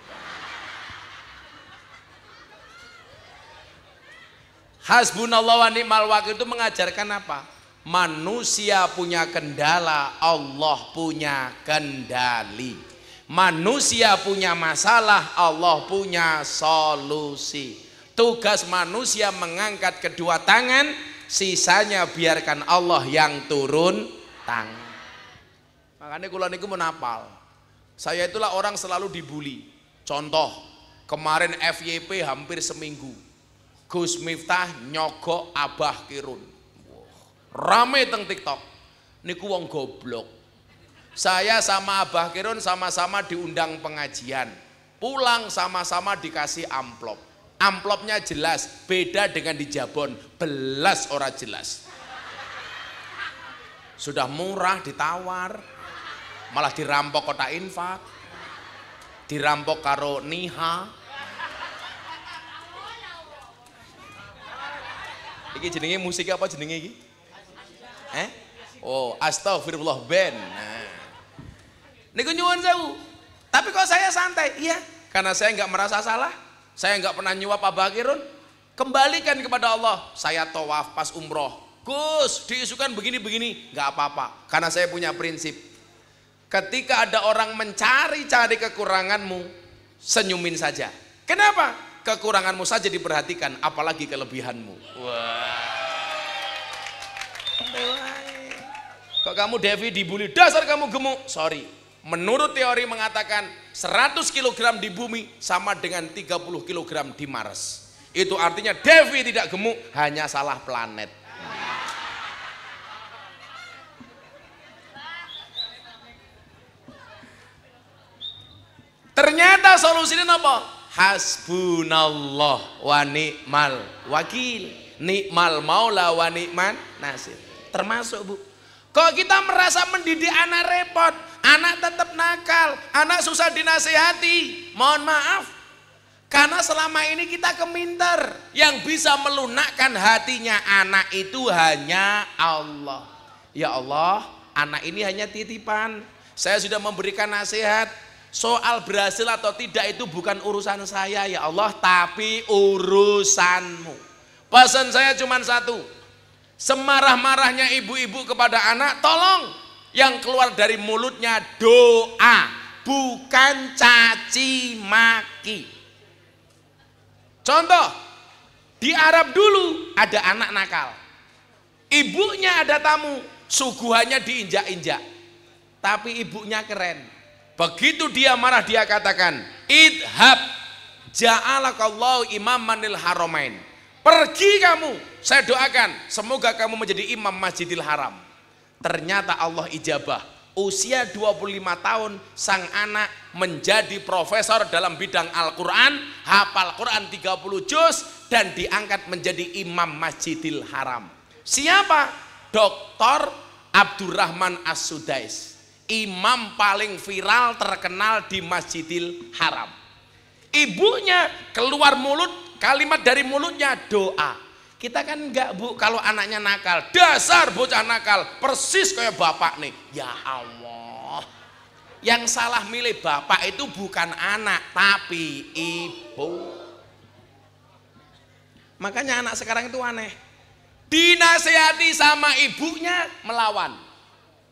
Hasbunallah wa ni'mal wakil itu mengajarkan apa? Manusia punya kendala, Allah punya kendali. Manusia punya masalah, Allah punya solusi. Tugas manusia mengangkat kedua tangan, sisanya biarkan Allah yang turun tangan. Makanya kula niku menapal. Saya itulah orang selalu dibully. Contoh, kemarin FYP hampir seminggu Gus Miftah nyogok Abah Kirun. Wow. Rame teng TikTok. Niku wong goblok. Saya sama Abah Kirun sama-sama diundang pengajian. Pulang sama-sama dikasih amplop. Amplopnya jelas, beda dengan di Jabon, belas ora jelas. Sudah murah ditawar, malah dirampok kota infak, dirampok karo niha, Iki jenenge musik apa jenenge iki? Eh? Oh, astagfirullah Ben. Nah. Niku nyuwun sewu. Tapi kok saya santai? Iya, karena saya nggak merasa salah. Saya nggak pernah nyuap Pak Bakirun. Kembalikan kepada Allah. Saya tawaf pas umroh. Gus, diisukan begini-begini. Nggak apa-apa, karena saya punya prinsip. Ketika ada orang mencari-cari kekuranganmu, senyumin saja. Kenapa? kekuranganmu saja diperhatikan, apalagi kelebihanmu. Wah. Kok kamu Devi dibully? Dasar kamu gemuk. Sorry. Menurut teori mengatakan 100 kg di bumi sama dengan 30 kg di Mars. Itu artinya Devi tidak gemuk, hanya salah planet. Ternyata solusinya apa? hasbunallah wa ni'mal wakil ni'mal maula wa ni'man nasir termasuk bu kok kita merasa mendidik anak repot anak tetap nakal anak susah dinasehati mohon maaf karena selama ini kita keminter yang bisa melunakkan hatinya anak itu hanya Allah ya Allah anak ini hanya titipan saya sudah memberikan nasihat Soal berhasil atau tidak itu bukan urusan saya ya Allah, tapi urusanmu. Pesan saya cuma satu. Semarah-marahnya ibu-ibu kepada anak, tolong yang keluar dari mulutnya doa, bukan caci maki. Contoh, di Arab dulu ada anak nakal. Ibunya ada tamu, suguhannya diinjak-injak. Tapi ibunya keren, Begitu dia marah dia katakan, "Idhab ja'alakallahu manil haramain." Pergi kamu. Saya doakan semoga kamu menjadi imam Masjidil Haram. Ternyata Allah ijabah. Usia 25 tahun sang anak menjadi profesor dalam bidang Al-Qur'an, hafal Quran 30 juz dan diangkat menjadi imam Masjidil Haram. Siapa? Doktor Abdurrahman As-Sudais imam paling viral terkenal di Masjidil Haram. Ibunya keluar mulut, kalimat dari mulutnya doa. Kita kan enggak bu, kalau anaknya nakal, dasar bocah nakal, persis kayak bapak nih. Ya Allah, yang salah milih bapak itu bukan anak, tapi ibu. Makanya anak sekarang itu aneh. Dinasehati sama ibunya melawan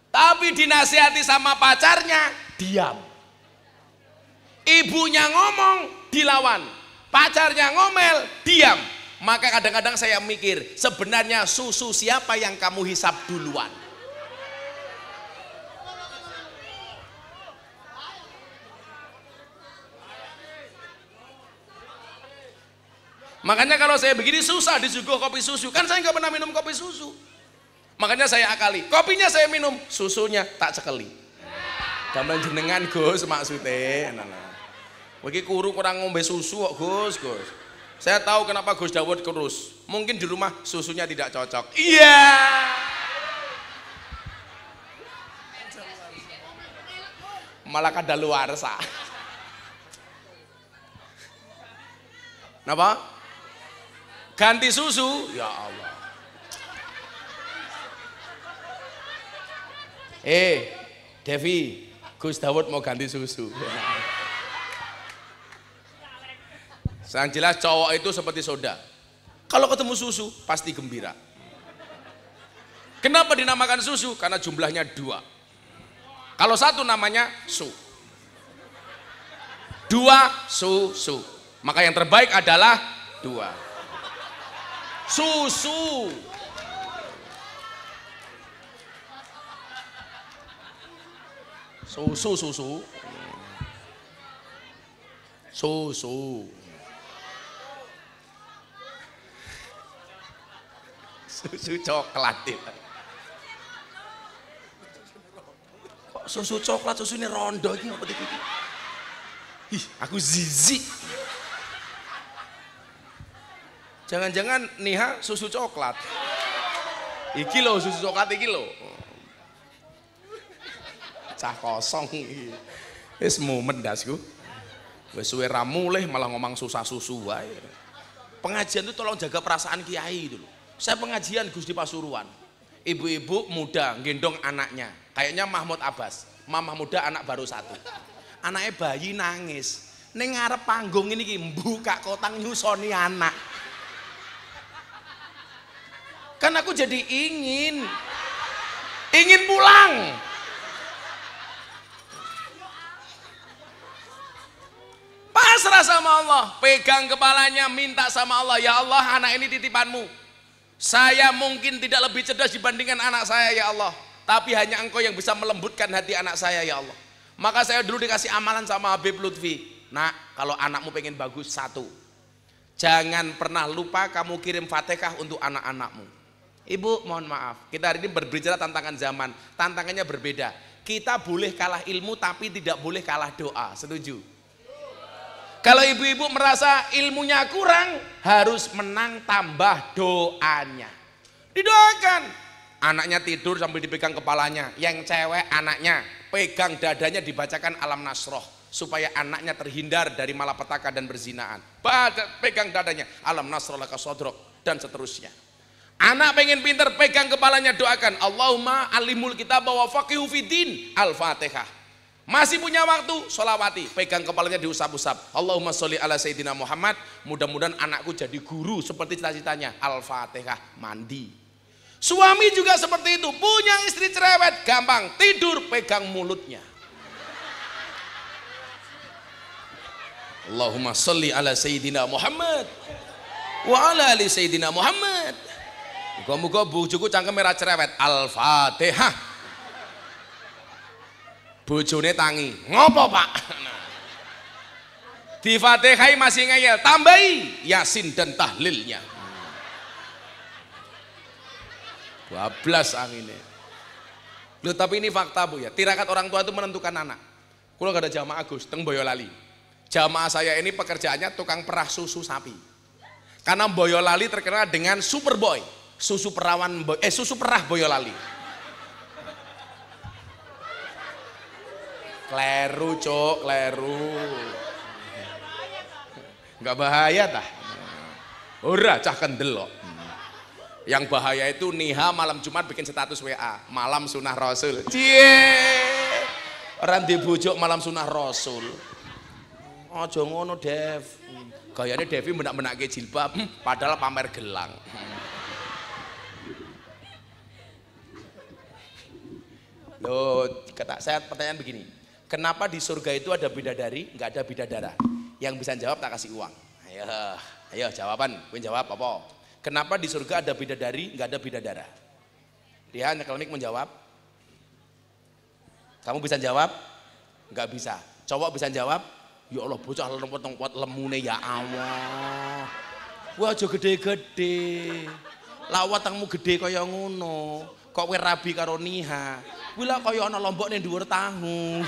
tapi dinasihati sama pacarnya, diam. Ibunya ngomong, dilawan. Pacarnya ngomel, diam. Maka kadang-kadang saya mikir, sebenarnya susu siapa yang kamu hisap duluan? Makanya kalau saya begini susah disuguh kopi susu. Kan saya nggak pernah minum kopi susu. Makanya saya akali, kopinya saya minum, susunya tak cekeli. Gamelan jenengan Gus maksudnya. Bagi nah, nah. kuru kurang ngombe susu kok Gus, Gus. Saya tahu kenapa Gus Dawud kurus. Mungkin di rumah susunya tidak cocok. Iya. Yeah. Malah sa, Kenapa? Ganti susu? Ya Allah. Eh, Devi, Gus Dawud mau ganti susu. Sang jelas cowok itu seperti soda. Kalau ketemu susu pasti gembira. Kenapa dinamakan susu? Karena jumlahnya dua. Kalau satu namanya su. Dua susu. Maka yang terbaik adalah dua. Susu. Susu, susu. Susu. Susu coklat itu. Kok susu coklat, susu ini rondo ini apa itu? Ih, aku zizi. Jangan-jangan Niha susu coklat. Iki lo susu coklat iki lo cah kosong Wis mumet dasku. Wis suwe ra mulih malah ngomong susah-susu wae. Pengajian itu tolong jaga perasaan kiai dulu. Saya pengajian Gus di Pasuruan. Ibu-ibu muda gendong anaknya. Kayaknya Mahmud Abbas. Mama muda anak baru satu. Anaknya bayi nangis. Ning ngarep panggung ini buka mbuka kotang nyusoni anak. Kan aku jadi ingin ingin pulang Pasrah sama Allah, pegang kepalanya, minta sama Allah, ya Allah anak ini titipanmu. Saya mungkin tidak lebih cerdas dibandingkan anak saya ya Allah, tapi hanya engkau yang bisa melembutkan hati anak saya ya Allah. Maka saya dulu dikasih amalan sama Habib Lutfi. Nah, kalau anakmu pengen bagus satu, jangan pernah lupa kamu kirim fatihah untuk anak-anakmu. Ibu, mohon maaf, kita hari ini berbicara tantangan zaman, tantangannya berbeda. Kita boleh kalah ilmu, tapi tidak boleh kalah doa. Setuju? Kalau ibu-ibu merasa ilmunya kurang, harus menang tambah doanya. Didoakan. Anaknya tidur sambil dipegang kepalanya. Yang cewek anaknya pegang dadanya dibacakan alam nasroh supaya anaknya terhindar dari malapetaka dan berzinaan. Baca, pegang dadanya, alam nasroh laka sodrok, dan seterusnya. Anak pengen pinter, pegang kepalanya, doakan. Allahumma alimul kitab wa faqihu fidin. Al-Fatihah. Masih punya waktu, solawati. Pegang kepalanya diusap-usap. Allahumma sholli ala Sayyidina Muhammad. Mudah-mudahan anakku jadi guru seperti cita-citanya. Al-Fatihah, mandi. Suami juga seperti itu. Punya istri cerewet, gampang. Tidur, pegang mulutnya. Allahumma sholli ala Sayyidina Muhammad. Wa ala ali Sayyidina Muhammad. Muka-muka bujuku cangkem merah cerewet. Al-Fatihah bojone tangi ngopo pak di fatihai masih ngeyel tambahi yasin dan tahlilnya 12 anginnya Loh, tapi ini fakta bu ya tirakat orang tua itu menentukan anak kalau gak ada jamaah Agus teng Boyolali jamaah saya ini pekerjaannya tukang perah susu sapi karena Boyolali terkenal dengan super boy susu perawan eh susu perah Boyolali Kleru, cok, kleru. Enggak bahaya tah. Ora cah kendel Yang bahaya itu Niha malam Jumat bikin status WA, malam sunah Rasul. Cie. Orang dibujok malam sunah Rasul. Aja ngono, Dev. Gayane Devi menak-menakke jilbab, hmm, padahal pamer gelang. Loh, kata saya pertanyaan begini. Kenapa di surga itu ada bidadari, nggak ada bidadara? Yang bisa jawab tak kasih uang. Ayo, ayo jawaban, Kuih jawab apa? Kenapa di surga ada bidadari, nggak ada bidadara? Dia kelamik menjawab. Kamu bisa jawab? Nggak bisa. Cowok bisa jawab? Ya Allah, bocah potong lempet lemune ya Allah. Wah, aja gede-gede. Lawatangmu gede kaya ngono kok kowe rabi karo niha kuwi kaya ana lombok ning dhuwur tahu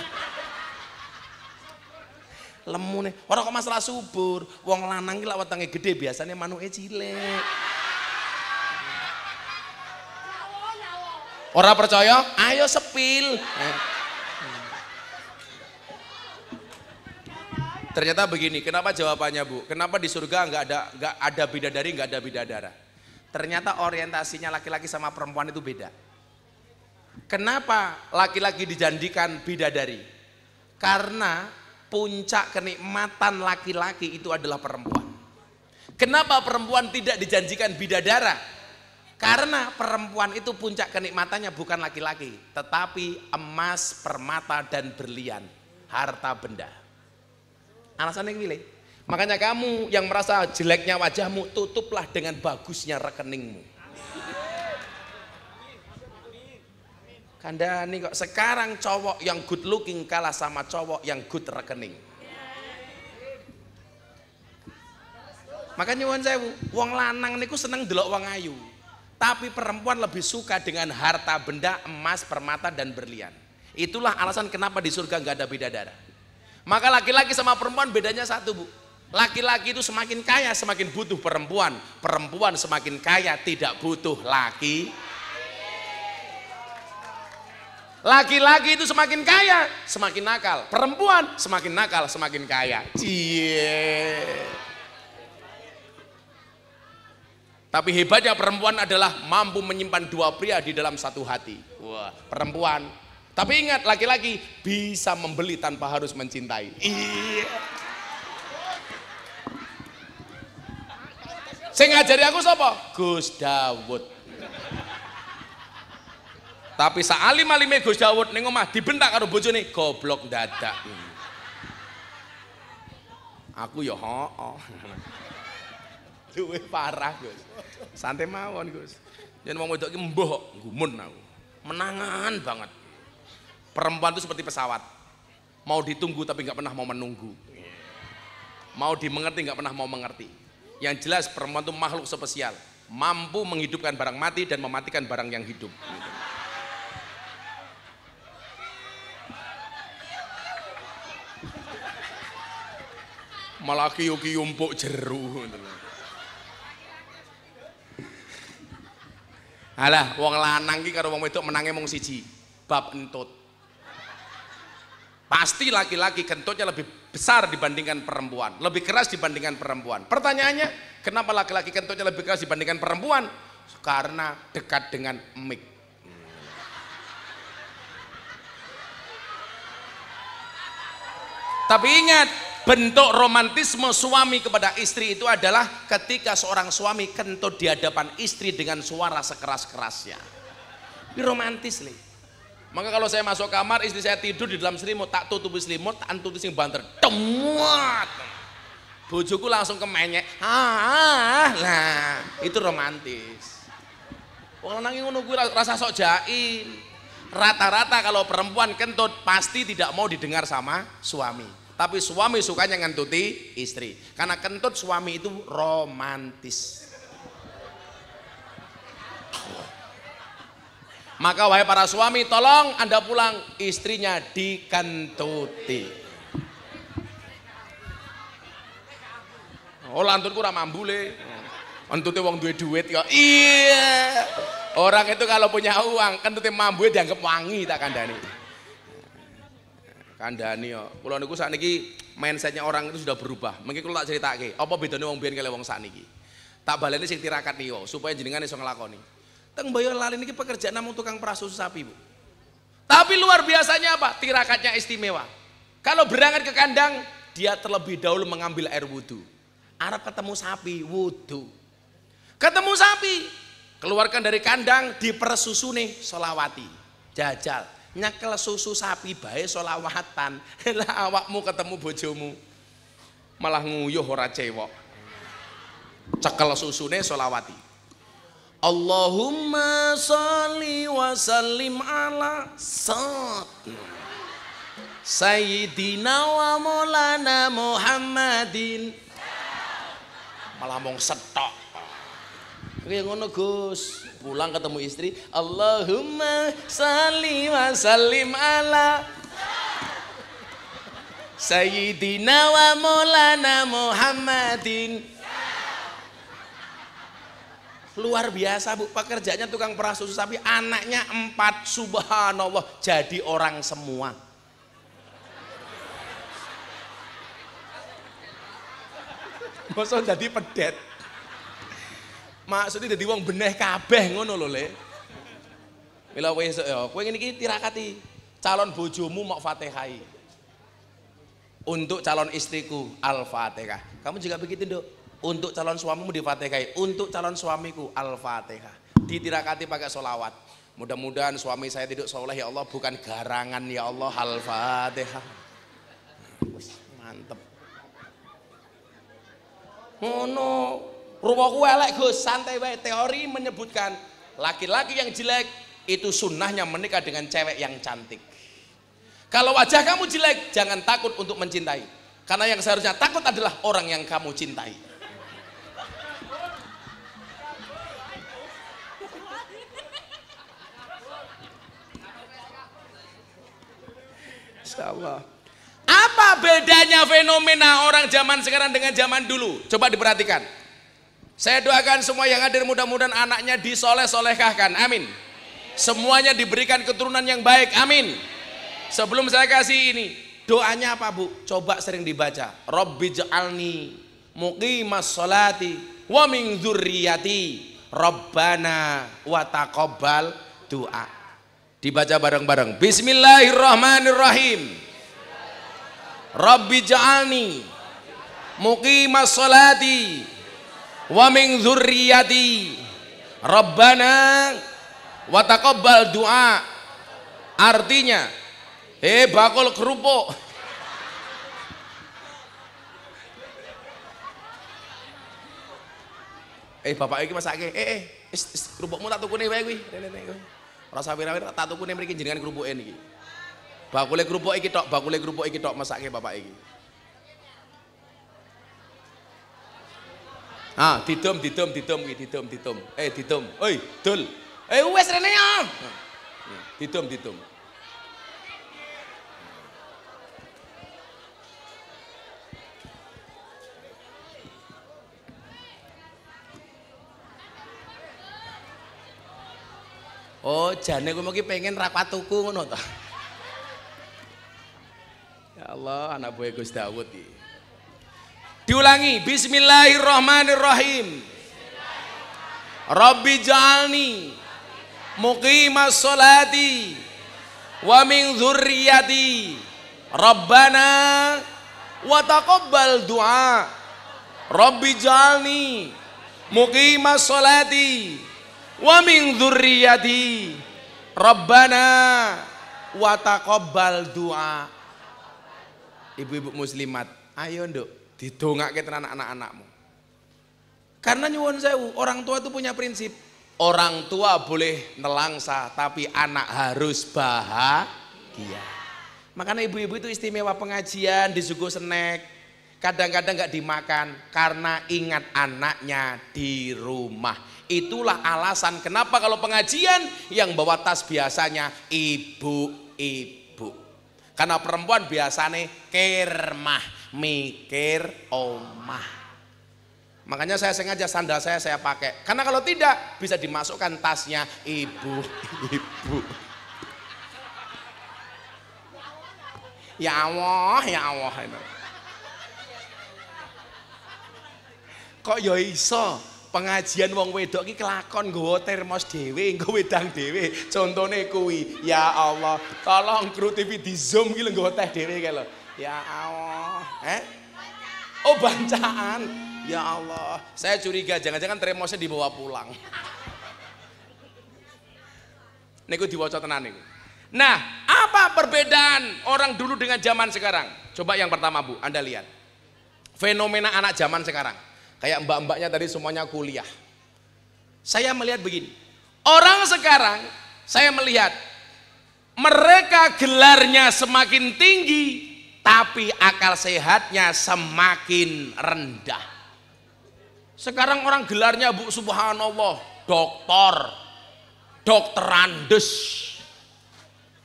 lemune ora kok masalah subur wong lanang ki lak wetenge gedhe biasane manuke cilik ora percaya ayo sepil ternyata begini kenapa jawabannya bu kenapa di surga nggak ada nggak ada bidadari nggak ada bidadara Ternyata orientasinya laki-laki sama perempuan itu beda. Kenapa laki-laki dijanjikan bidadari? Karena puncak kenikmatan laki-laki itu adalah perempuan. Kenapa perempuan tidak dijanjikan bidadara? Karena perempuan itu puncak kenikmatannya bukan laki-laki, tetapi emas, permata, dan berlian, harta benda. Alasannya yang milih. Makanya kamu yang merasa jeleknya wajahmu, tutuplah dengan bagusnya rekeningmu. Kandani kok sekarang cowok yang good looking kalah sama cowok yang good rekening. Makanya nyuwun saya wong lanang niku seneng delok uang ayu. Tapi perempuan lebih suka dengan harta benda, emas, permata dan berlian. Itulah alasan kenapa di surga nggak ada beda darah. Maka laki-laki sama perempuan bedanya satu, Bu. Laki-laki itu semakin kaya semakin butuh perempuan. Perempuan semakin kaya tidak butuh laki. Laki-laki itu semakin kaya semakin nakal. Perempuan semakin nakal semakin kaya. Cie. Tapi hebatnya perempuan adalah mampu menyimpan dua pria di dalam satu hati. Wah, perempuan. Tapi ingat laki-laki bisa membeli tanpa harus mencintai. Iya. Sing ngajari aku sapa? Gus Dawud. Tapi alim alime Gus Dawud ning omah dibentak karo bojone goblok dadak. Aku ya hooh. *laughs* Duwe parah, Gus. Santai mawon, Gus. Yen wong wedok iki mbuh gumun aku. Menangan banget. Perempuan itu seperti pesawat. Mau ditunggu tapi nggak pernah mau menunggu. Mau dimengerti nggak pernah mau mengerti yang jelas perempuan itu makhluk spesial, mampu menghidupkan barang mati dan mematikan barang yang hidup. Gitu. Malah kiyu yumpuk jeru. Alah, wong lanang ki karo wong wedok menange mung siji, bab entut. Pasti laki-laki kentutnya lebih besar dibandingkan perempuan, lebih keras dibandingkan perempuan. Pertanyaannya, kenapa laki-laki kentutnya lebih keras dibandingkan perempuan? Karena dekat dengan mic. Tapi ingat, bentuk romantisme suami kepada istri itu adalah ketika seorang suami kentut di hadapan istri dengan suara sekeras-kerasnya. Ini romantis nih. Maka kalau saya masuk kamar, istri saya tidur di dalam selimut, tak tutup selimut, tak tutup sing banter. Temuat. Bojoku langsung kemenyek. Ah, lah, itu romantis. Wong lanang ngono rasa sok jaim. Rata-rata kalau perempuan kentut pasti tidak mau didengar sama suami. Tapi suami sukanya ngentuti istri. Karena kentut suami itu romantis. Maka wahai para suami, tolong Anda pulang istrinya dikentuti. Oh lantunku ora mambule. kentuti wong duit duit kok. Iya. Orang itu kalau punya uang, kentuti mambu ya dianggap wangi tak kandani. Kandani yo. kalau niku niki mindsetnya orang itu sudah berubah. Mungkin kalau tak ceritake, apa bedanya wong biar kalau wong niki? Tak ini sing tirakat niku supaya jenengan iso nih Teng Boyolali ini pekerjaan namun tukang prasusu sapi bu. Tapi luar biasanya apa? Tirakatnya istimewa. Kalau berangkat ke kandang, dia terlebih dahulu mengambil air wudhu. Arab ketemu sapi, wudhu. Ketemu sapi, keluarkan dari kandang, dipersusu nih, solawati. Jajal, Nyakel susu sapi baik solawatan. *laughs* Lah awakmu ketemu bojomu. Malah nguyuh ora cewok. Cekel nih, solawati. Allahumma salli wa sallim ala satna Sayyidina wa maulana Muhammadin malah mong setok Oke ngono Gus pulang ketemu istri Allahumma salli wa sallim ala Sayyidina wa maulana Muhammadin Luar biasa bu, pekerjanya tukang peras susu sapi, anaknya empat, subhanallah, jadi orang semua. Maksudnya jadi pedet. Maksudnya jadi wong beneh kabeh ngono lho le. Mila wesok ya, kowe ngene tirakati. Calon bojomu mau Fatihai. Untuk calon istriku Al-Fatihah. Kamu juga begitu, Dok. Untuk calon suamimu di Fatihah, Untuk calon suamiku al-fatihah. Ditirakati pakai solawat. Mudah-mudahan suami saya tidak soleh ya Allah bukan garangan ya Allah al-fatihah. Mantep. Ngono. Rumahku elek Gus, santai wae. Teori menyebutkan laki-laki yang jelek itu sunnahnya menikah dengan cewek yang cantik. Kalau wajah kamu jelek, jangan takut untuk mencintai. Karena yang seharusnya takut adalah orang yang kamu cintai. Masya Allah. Apa bedanya fenomena orang zaman sekarang dengan zaman dulu? Coba diperhatikan. Saya doakan semua yang hadir mudah-mudahan anaknya disoleh-solehkahkan. Amin. Semuanya diberikan keturunan yang baik. Amin. Sebelum saya kasih ini, doanya apa Bu? Coba sering dibaca. Robbi ja'alni muqimas sholati wa min zurriyati robbana wa taqabbal du'a. Dibaca bareng-bareng. Bismillahirrahmanirrahim. Rabbi ja'alni muqimah sholati wa min zurriyati Rabbana wa taqabbal du'a. Artinya, eh bakul kerupuk. Eh bapak ini masake. Eh eh, kerupukmu tak tukune nih baik rasa wira wira tak tuku ning mriki jenengan ini. niki. Bakule kerupuk iki tok, bakule kerupuk iki tok masaknya bapak iki. Ah, ditum ditum ditum iki ditum ditum Eh ditum Oi, dul. Eh wes rene ya. Ah. ditum Oh, jane kowe iki pengen rapat tuku ngono Ya Allah, anak buah Gus Dawud iki. Diulangi, bismillahirrahmanirrahim. Rabbi ja'alni muqimash sholati wa min dzurriyyati Rabbana wa taqabbal du'a Rabbi ja'alni muqimash sholati wa min dzurriyyati rabbana wa taqabbal du'a ibu-ibu muslimat ayo nduk didongake tenan anak-anakmu karena nyuwun sewu orang tua itu punya prinsip orang tua boleh nelangsa tapi anak harus bahagia makanya ibu-ibu itu istimewa pengajian disuguh snack kadang-kadang nggak dimakan karena ingat anaknya di rumah Itulah alasan kenapa kalau pengajian yang bawa tas biasanya ibu-ibu. Karena perempuan biasanya kermah, mikir omah. Makanya saya sengaja sandal saya saya pakai. Karena kalau tidak bisa dimasukkan tasnya ibu-ibu. Ya Allah, ya Allah. Kok ya iso? pengajian wong wedok ini kelakon nggawa termos dhewe, nggawa wedang dhewe. Contone kuwi, ya Allah, tolong kru TV di Zoom iki lho nggawa teh dhewe kae Ya Allah. Eh? Oh, bancaan. Ya Allah, saya curiga jangan-jangan termosnya dibawa pulang. Niku diwaca tenan niku. Nah, apa perbedaan orang dulu dengan zaman sekarang? Coba yang pertama Bu, Anda lihat. Fenomena anak zaman sekarang Kayak mbak-mbaknya tadi semuanya kuliah. Saya melihat begini. Orang sekarang saya melihat mereka gelarnya semakin tinggi tapi akal sehatnya semakin rendah. Sekarang orang gelarnya Bu Subhanallah, doktor, dokterandes,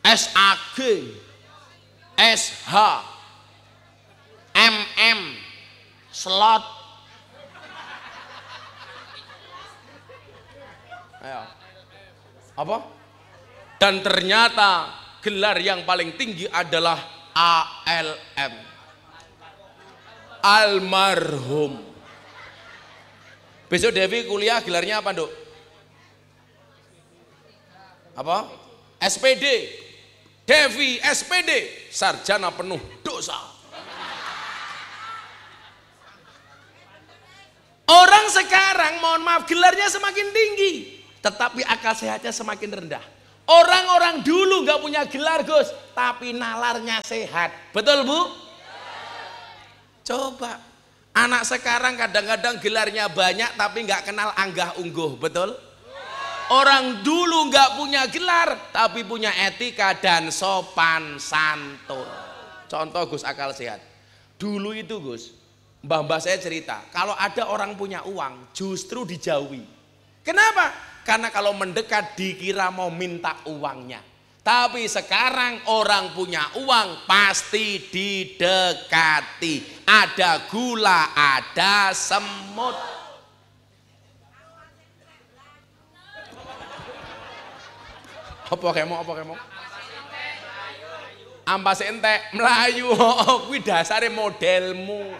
SAG, SH, MM, slot, Ayo. Apa? Dan ternyata gelar yang paling tinggi adalah ALM. Almarhum. Besok Devi kuliah gelarnya apa, Dok? Apa? SPD. Devi SPD, sarjana penuh dosa. Orang sekarang mohon maaf gelarnya semakin tinggi tetapi akal sehatnya semakin rendah. Orang-orang dulu nggak punya gelar Gus, tapi nalarnya sehat. Betul Bu? Coba anak sekarang kadang-kadang gelarnya banyak tapi nggak kenal anggah ungguh, betul? Orang dulu nggak punya gelar tapi punya etika dan sopan santun. Contoh Gus akal sehat. Dulu itu Gus, mbah-mbah saya cerita, kalau ada orang punya uang justru dijauhi. Kenapa? Karena kalau mendekat dikira mau minta uangnya. Tapi sekarang orang punya uang pasti didekati. Ada gula, ada semut. Apa kemo? apa kemo? Ampas ente, Melayu. Kuwi *laughs* dasare modelmu.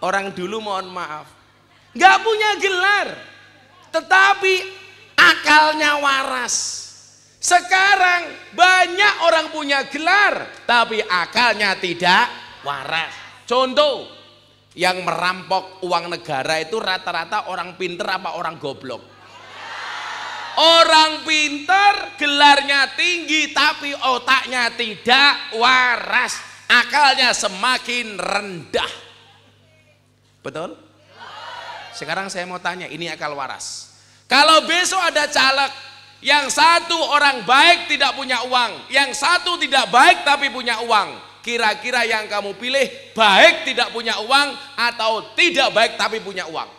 Orang dulu mohon maaf. Nggak punya gelar. Tetapi akalnya waras. Sekarang banyak orang punya gelar. Tapi akalnya tidak waras. Contoh. Yang merampok uang negara itu rata-rata orang pinter apa orang goblok? Orang pinter gelarnya tinggi tapi otaknya tidak waras. Akalnya semakin rendah. Betul? Sekarang saya mau tanya, ini akal waras. Kalau besok ada caleg yang satu orang baik tidak punya uang, yang satu tidak baik tapi punya uang, kira-kira yang kamu pilih baik tidak punya uang atau tidak baik tapi punya uang?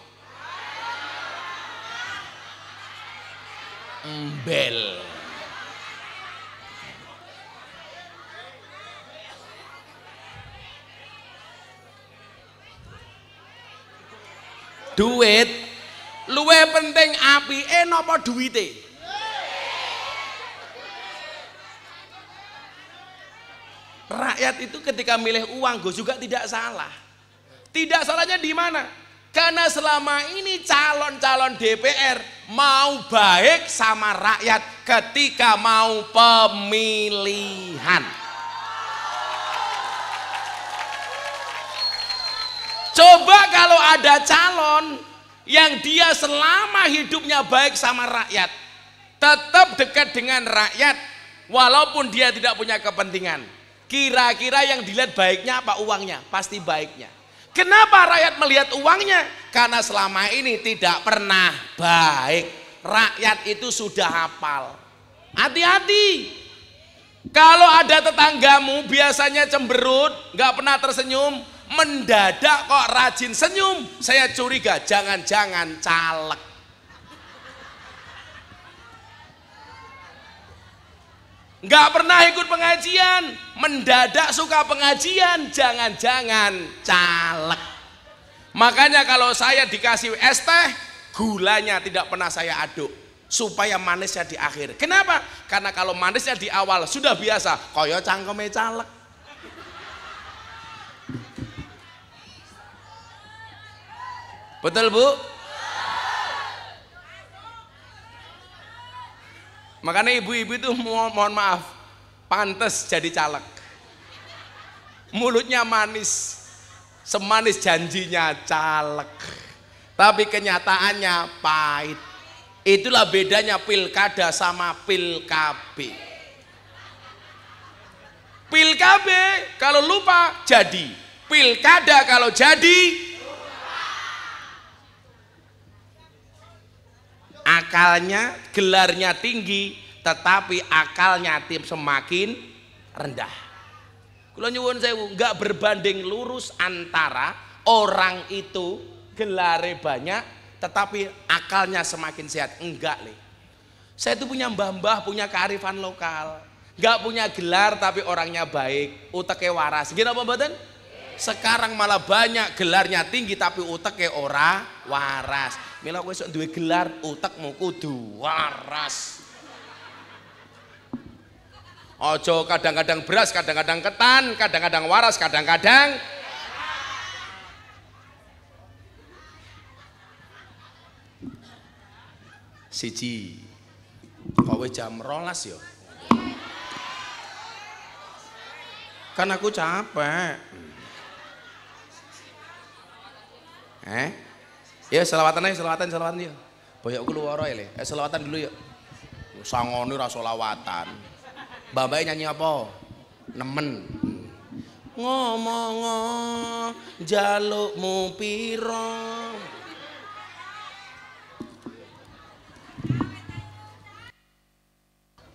Mbel. duit luwe penting api eno napa duwite rakyat itu ketika milih uang gue juga tidak salah tidak salahnya di mana karena selama ini calon-calon DPR mau baik sama rakyat ketika mau pemilihan. Coba kalau ada calon yang dia selama hidupnya baik sama rakyat, tetap dekat dengan rakyat, walaupun dia tidak punya kepentingan. Kira-kira yang dilihat baiknya apa uangnya? Pasti baiknya. Kenapa rakyat melihat uangnya? Karena selama ini tidak pernah baik. Rakyat itu sudah hafal. Hati-hati. Kalau ada tetanggamu biasanya cemberut, nggak pernah tersenyum, mendadak kok rajin senyum saya curiga jangan-jangan caleg nggak pernah ikut pengajian mendadak suka pengajian jangan-jangan caleg makanya kalau saya dikasih es teh gulanya tidak pernah saya aduk supaya manisnya di akhir kenapa? karena kalau manisnya di awal sudah biasa koyo cangkeme caleg Betul bu? Makanya ibu-ibu itu mo mohon maaf, pantas jadi caleg. Mulutnya manis, semanis janjinya caleg. Tapi kenyataannya pahit. Itulah bedanya pilkada sama pilkab. Pilkab kalau lupa jadi, pilkada kalau jadi akalnya gelarnya tinggi tetapi akalnya tim semakin rendah Kalau nyuwun saya nggak berbanding lurus antara orang itu gelare banyak tetapi akalnya semakin sehat enggak nih. saya itu punya mbah-mbah punya kearifan lokal nggak punya gelar tapi orangnya baik utaknya waras gini apa badan sekarang malah banyak gelarnya tinggi tapi utaknya ora waras Mila kowe sok duwe gelar utekmu kudu waras. Ojo kadang-kadang beras, kadang-kadang ketan, kadang-kadang waras, kadang-kadang siji kowe jam rolas yo ya? kan aku capek eh Ya selawatan aja, selawatan, selawatan dia Banyak keluar waro ya, eh selawatan dulu ya. Sangoni rasa selawatan. Babai nyanyi apa? Nemen. Ngomong jalukmu piro?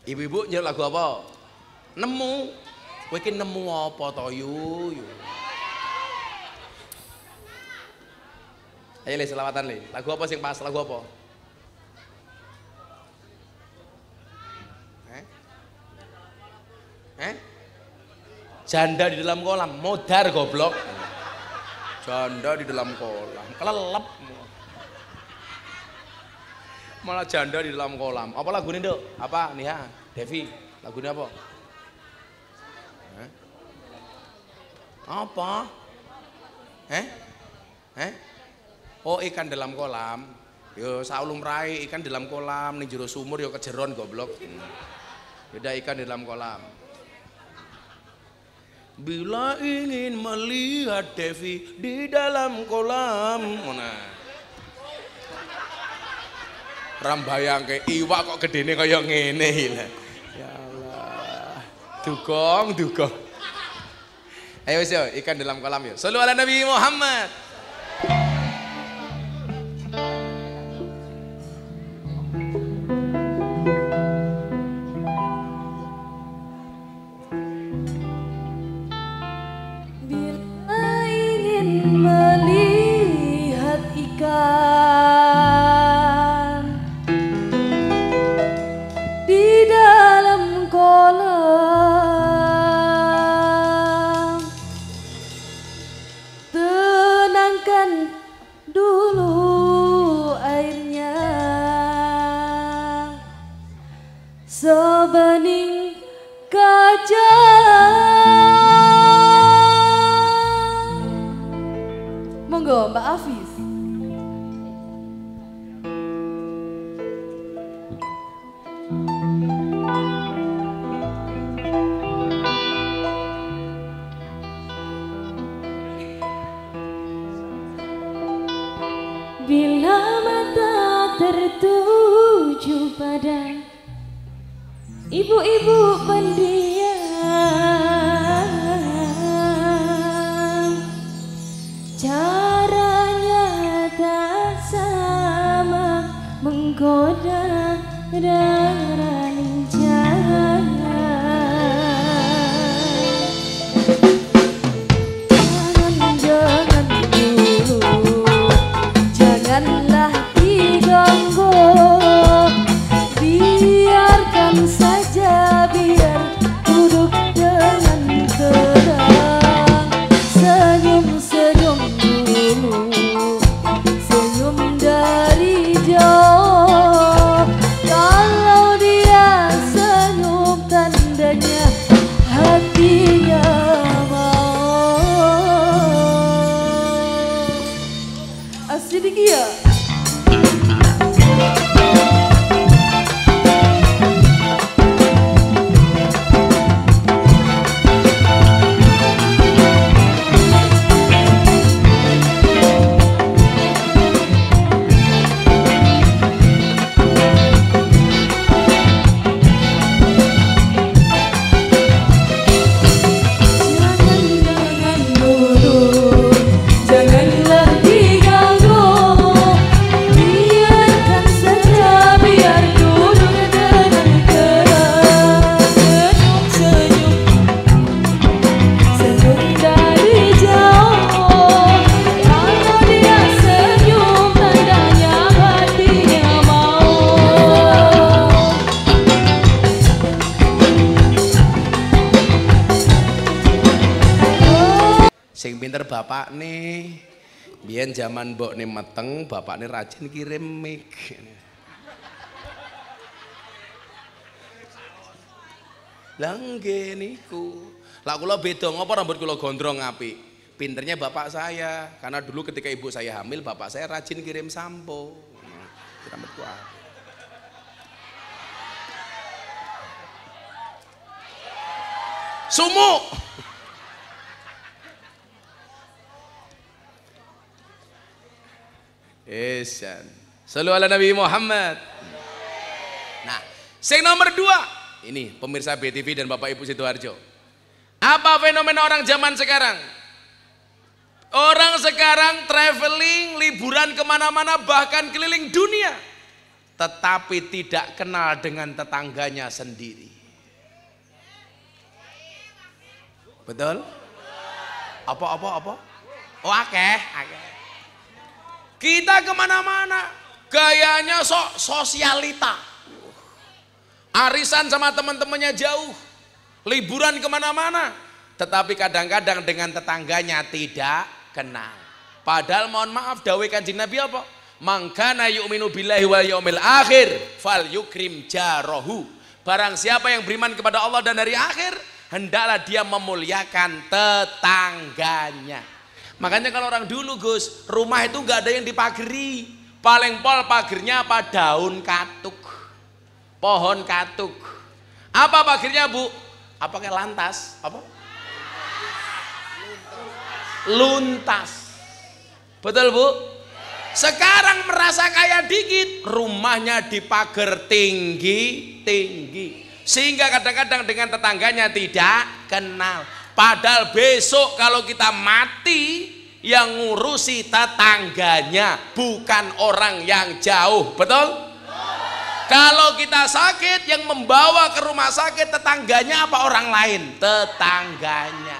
Ibu-ibu nyanyi lagu apa? Nemu. Kowe nemu apa to yu? yu. Ayo le selawatan le. Lagu apa sih pas? Lagu apa? Eh? Eh? Janda di dalam kolam, modar goblok. Janda di dalam kolam, kelelep. Malah janda di dalam kolam. Apa lagu ini Dok? Apa? Nia, Devi. lagu ini apa? Eh? Apa? Eh? Eh? oh ikan dalam kolam yo saulum rai ikan dalam kolam nih jero sumur yo kejeron goblok hmm. ikan dalam kolam bila ingin melihat Devi di dalam kolam mana rambayang ke iwa kok gede gedene yang ngene ya Allah dukong dukong. ayo ikan dalam kolam yuk selalu ala Nabi Muhammad Ajin kirim mic. Lah niku. Lah kula beda ngapa rambut kula gondrong ngapi. Pinternya bapak saya, karena dulu ketika ibu saya hamil, bapak saya rajin kirim sampo. Nah, Rambutku apik. Sumuk. Ihsan. Selalu ala Nabi Muhammad. Nah, sing nomor dua ini pemirsa BTV dan Bapak Ibu Sidoarjo. Apa fenomena orang zaman sekarang? Orang sekarang traveling, liburan kemana-mana, bahkan keliling dunia. Tetapi tidak kenal dengan tetangganya sendiri. Betul? Apa, apa, apa? Oh, akeh, akeh. Kita kemana-mana, gayanya sok sosialita. Arisan sama teman-temannya jauh, liburan kemana-mana. Tetapi kadang-kadang dengan tetangganya tidak kenal. Padahal mohon maaf, dawe kanjeng Nabi apa? Mangkana yu'minu billahi wal yaumil akhir fal yukrim jarohu. Barang siapa yang beriman kepada Allah dan dari akhir, hendaklah dia memuliakan tetangganya. Makanya kalau orang dulu Gus, rumah itu nggak ada yang dipagri. Paling pol pagernya apa? Daun katuk. Pohon katuk. Apa pagernya Bu? Apa kayak lantas? Apa? Luntas. Betul Bu? Sekarang merasa kaya dikit, rumahnya dipager tinggi-tinggi. Sehingga kadang-kadang dengan tetangganya tidak kenal. Padahal besok kalau kita mati yang ngurusi tetangganya bukan orang yang jauh, betul? Kalau kita sakit yang membawa ke rumah sakit tetangganya apa orang lain? Tetangganya.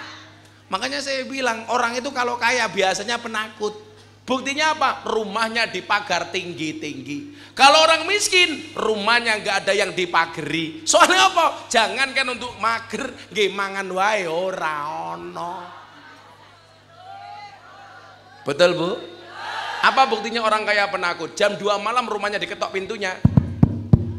Makanya saya bilang orang itu kalau kaya biasanya penakut. Buktinya apa? Rumahnya dipagar tinggi-tinggi. Kalau orang miskin, rumahnya nggak ada yang dipagari. Soalnya apa? Jangankan untuk mager, gimangan wayo, wae ora ono. Betul, Bu? Apa buktinya orang kaya penakut? Jam 2 malam rumahnya diketok pintunya.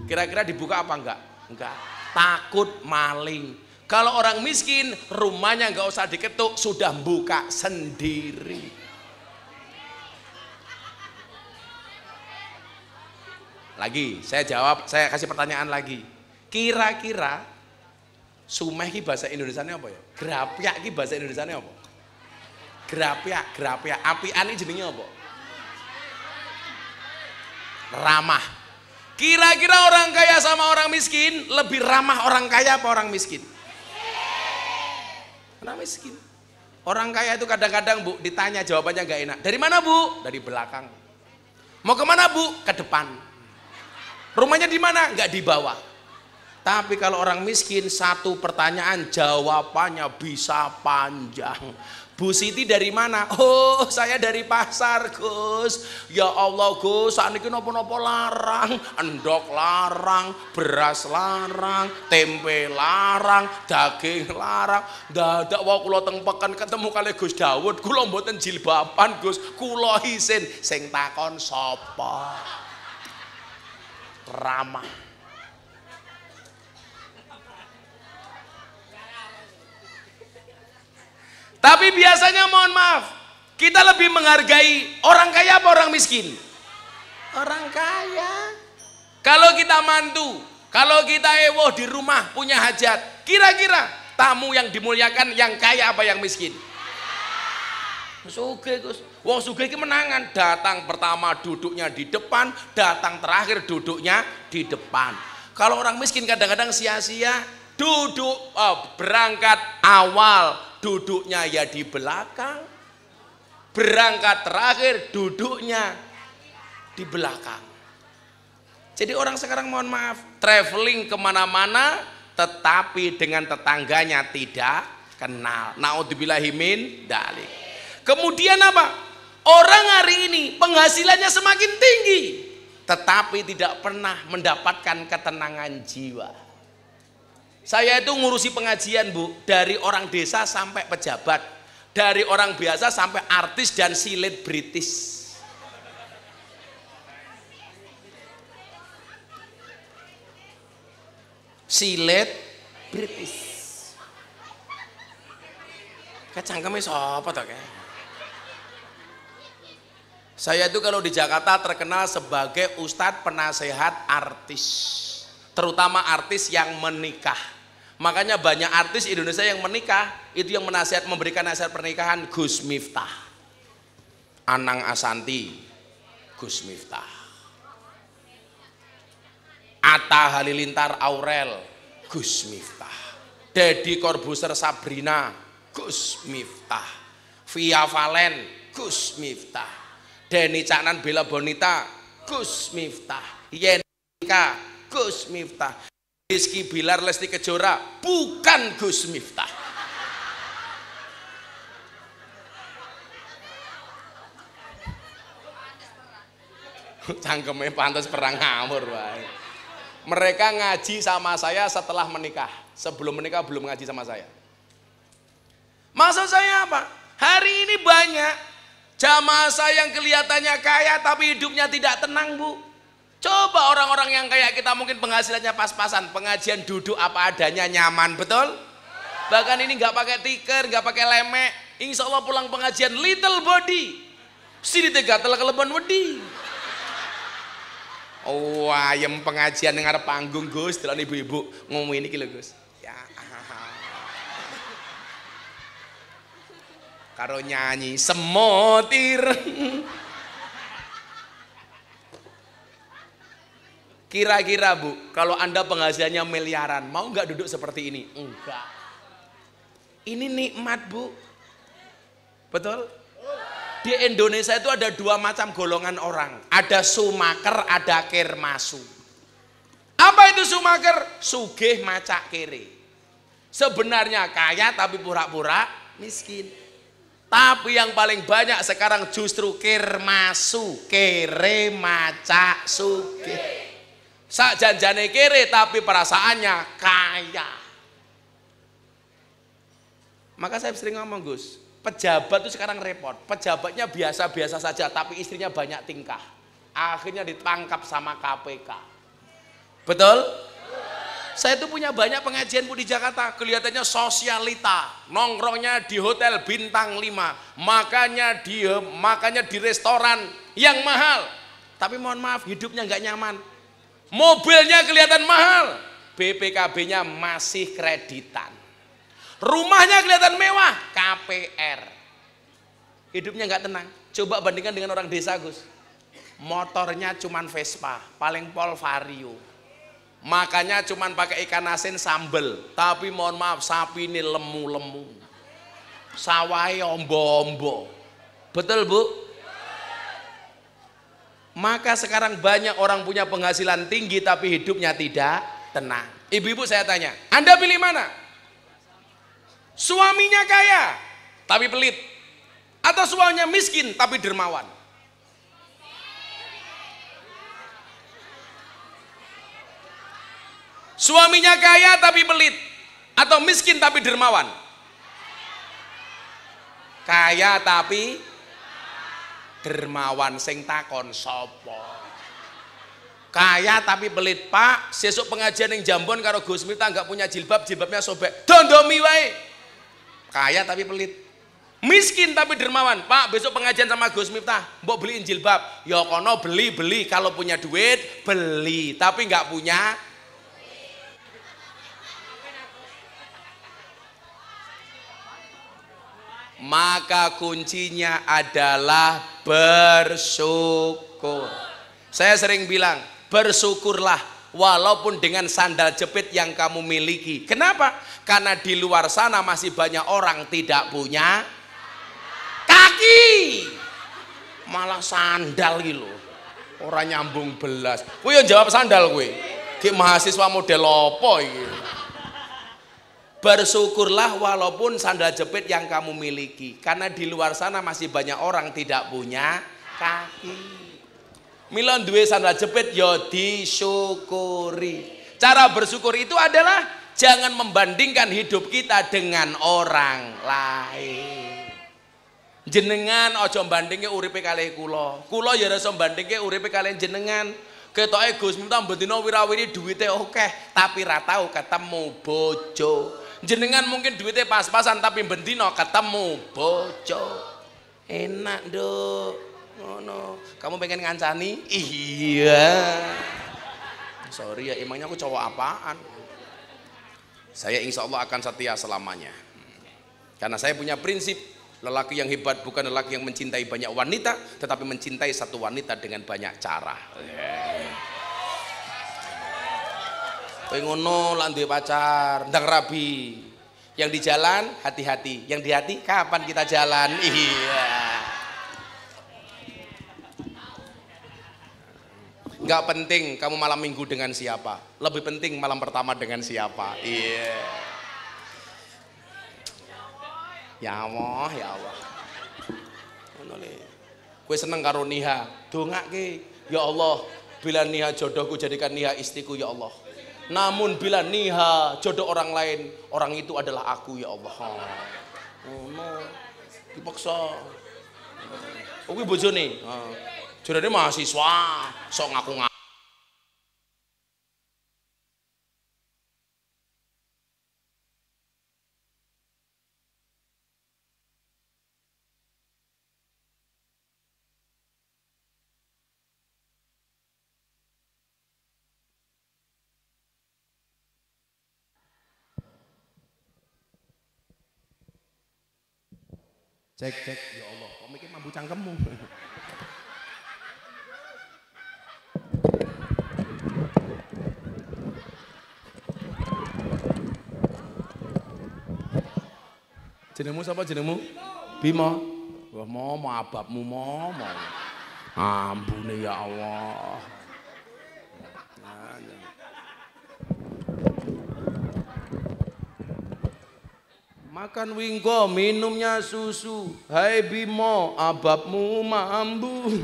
Kira-kira dibuka apa enggak? Enggak. Takut maling. Kalau orang miskin, rumahnya enggak usah diketuk, sudah buka sendiri. lagi. Saya jawab, saya kasih pertanyaan lagi. Kira-kira sumeh ki bahasa ini apa ya? Grapyak ki bahasa ini apa? Grapyak, grapyak. api ani jenisnya apa? Ramah. Kira-kira orang kaya sama orang miskin lebih ramah orang kaya apa orang miskin? Orang miskin. Orang kaya itu kadang-kadang bu ditanya jawabannya nggak enak. Dari mana bu? Dari belakang. Mau kemana bu? Ke depan Rumahnya di mana? Enggak di bawah. Tapi kalau orang miskin satu pertanyaan jawabannya bisa panjang. Bu Siti dari mana? Oh, saya dari pasar, Gus. Ya Allah, Gus, saat ini nopo-nopo larang, endok larang, beras larang, tempe larang, daging larang. Dadak wae kula teng peken ketemu kali Gus Dawud, kula mboten jilbaban, Gus. Kulo isin sing takon sapa? ramah. Tapi biasanya mohon maaf, kita lebih menghargai orang kaya apa orang miskin? Orang kaya. Kalau kita mantu, kalau kita ewoh di rumah punya hajat, kira-kira tamu yang dimuliakan yang kaya apa yang miskin? suge Gus. Wong suge iki menangan, datang pertama duduknya di depan, datang terakhir duduknya di depan. Kalau orang miskin kadang-kadang sia-sia duduk oh, berangkat awal, duduknya ya di belakang. Berangkat terakhir duduknya di belakang. Jadi orang sekarang mohon maaf, traveling kemana-mana tetapi dengan tetangganya tidak kenal. Naudzubillahimin dalik. Kemudian apa? Orang hari ini penghasilannya semakin tinggi, tetapi tidak pernah mendapatkan ketenangan jiwa. Saya itu ngurusi pengajian, Bu, dari orang desa sampai pejabat, dari orang biasa sampai artis dan silet British. silet British. Kacang kami sapa saya itu kalau di Jakarta terkenal sebagai ustadz penasehat artis. Terutama artis yang menikah. Makanya banyak artis Indonesia yang menikah, itu yang menasihat memberikan nasihat pernikahan Gus Miftah. Anang Asanti, Gus Miftah. Atta Halilintar Aurel, Gus Miftah. Dedi Corbuzier Sabrina, Gus Miftah. Via Valen, Gus Miftah. Deni Caknan Bela Bonita Gus Miftah Yenika Gus Miftah Rizky Bilar Lesti Kejora bukan Gus Miftah *laughs* cangkemnya pantas perang ngamur Mereka ngaji sama saya setelah menikah. Sebelum menikah belum ngaji sama saya. Maksud saya apa? Hari ini banyak Jamaah saya yang kelihatannya kaya tapi hidupnya tidak tenang bu. Coba orang-orang yang kayak kita mungkin penghasilannya pas-pasan. Pengajian duduk apa adanya nyaman betul? Bahkan ini nggak pakai tiker, nggak pakai lemek. Insya Allah pulang pengajian little body. Sini tega telah keleban wedi. Oh, ayam pengajian dengar panggung Gus, dalam ibu-ibu ngomong ini kilo Gus. karo nyanyi semotir kira-kira bu kalau anda penghasilannya miliaran mau nggak duduk seperti ini enggak ini nikmat bu betul di Indonesia itu ada dua macam golongan orang ada sumaker ada kermasu apa itu sumaker sugih macak kiri sebenarnya kaya tapi pura-pura miskin tapi yang paling banyak sekarang justru kirmasu, kere maca suge. Sak janjane kere tapi perasaannya kaya. Maka saya sering ngomong Gus, pejabat itu sekarang repot. Pejabatnya biasa-biasa saja tapi istrinya banyak tingkah. Akhirnya ditangkap sama KPK. Betul? Saya itu punya banyak pengajian Bu di Jakarta, kelihatannya sosialita, nongkrongnya di hotel bintang 5, makanya di eh, makanya di restoran yang mahal. Tapi mohon maaf, hidupnya nggak nyaman. Mobilnya kelihatan mahal, BPKB-nya masih kreditan. Rumahnya kelihatan mewah, KPR. Hidupnya nggak tenang. Coba bandingkan dengan orang desa, Gus. Motornya cuman Vespa, paling Polvario. Vario Makanya cuman pakai ikan asin sambel, tapi mohon maaf sapi ini lemu-lemu. Sawai ombo-ombo. Betul, Bu? Maka sekarang banyak orang punya penghasilan tinggi tapi hidupnya tidak tenang. Ibu-ibu saya tanya, Anda pilih mana? Suaminya kaya tapi pelit atau suaminya miskin tapi dermawan? Suaminya kaya tapi pelit atau miskin tapi dermawan? Kaya tapi dermawan sing takon sopo. Kaya tapi pelit, Pak. Sesuk pengajian yang Jambon karo Gus Miftah nggak punya jilbab, jilbabnya sobek. Dondomi wae. Kaya tapi pelit. Miskin tapi dermawan. Pak, besok pengajian sama Gus Miftah, mbok beliin jilbab. Ya kono beli-beli kalau punya duit, beli. Tapi nggak punya Maka kuncinya adalah bersyukur. Saya sering bilang, bersyukurlah walaupun dengan sandal jepit yang kamu miliki. Kenapa? Karena di luar sana masih banyak orang tidak punya kaki. Malah sandal gitu. Orang nyambung belas. gue jawab sandal gue kayak mahasiswa model opo gitu Bersyukurlah walaupun sandal jepit yang kamu miliki karena di luar sana masih banyak orang tidak punya kaki. milon duwe sandal jepit ya disyukuri. Cara bersyukur itu adalah jangan membandingkan hidup kita dengan orang lain. Jenengan ojo bandingnya uripe kali kulo kulo ya rasa bandingnya uripe kalian jenengan. Ketoke Gus minta bendina wirawiri duitnya oke okay, tapi ratau kata ketemu bojo jenengan mungkin duitnya pas-pasan tapi bendino ketemu bojo enak dok no kamu pengen ngancani iya sorry ya emangnya aku cowok apaan saya insya Allah akan setia selamanya karena saya punya prinsip lelaki yang hebat bukan lelaki yang mencintai banyak wanita tetapi mencintai satu wanita dengan banyak cara yeah. Kowe ngono lak pacar, ndang rabi. Yang di jalan hati-hati, yang di hati kapan kita jalan? *laughs* Iya. Enggak penting kamu malam minggu dengan siapa. Lebih penting malam pertama dengan siapa. Iya. Yeah. Ya Allah, ya Allah. Ngono le. Kowe seneng karo Niha, dongake. Ya Allah, bila Niha jodohku jadikan Niha istriku ya Allah. Namun bila niha jodoh orang lain, orang itu adalah aku ya Allah. Oh, no. Dipaksa. Oke oh, bojone. Jurane mahasiswa, sok ngaku ngaku. cek cek ya Allah kok mikir mampu cangkemmu jenemu siapa jenemu Bimo wah mau mau abab mau mau ambune ya Allah Makan wingko, minumnya susu. Hai Bimo, ababmu mambu.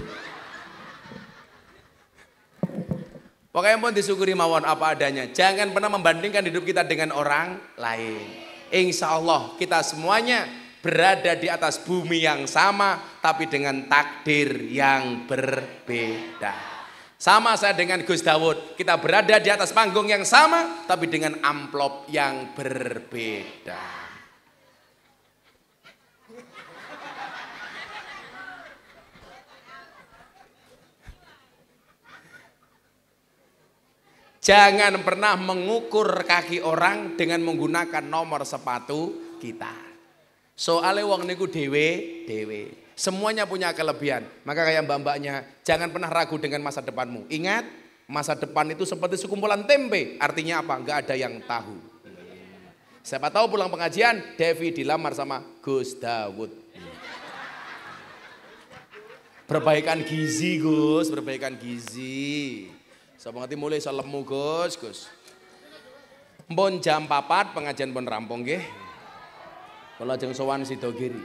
Pokoknya pun disyukuri mawon apa adanya. Jangan pernah membandingkan hidup kita dengan orang lain. Insya Allah kita semuanya berada di atas bumi yang sama, tapi dengan takdir yang berbeda. Sama saya dengan Gus Dawud, kita berada di atas panggung yang sama, tapi dengan amplop yang berbeda. Jangan pernah mengukur kaki orang dengan menggunakan nomor sepatu kita. Soalnya wong niku dewe, dewe. Semuanya punya kelebihan. Maka kayak mbak-mbaknya, jangan pernah ragu dengan masa depanmu. Ingat, masa depan itu seperti sekumpulan tempe. Artinya apa? Enggak ada yang tahu. Siapa tahu pulang pengajian, Devi dilamar sama Gus Dawud. Perbaikan gizi Gus, perbaikan gizi. Sapa ngerti mulai salemmu Gus, Gus. Mbon jam papat pengajian pun rampung nggih. Kula jeng sowan sida kiri.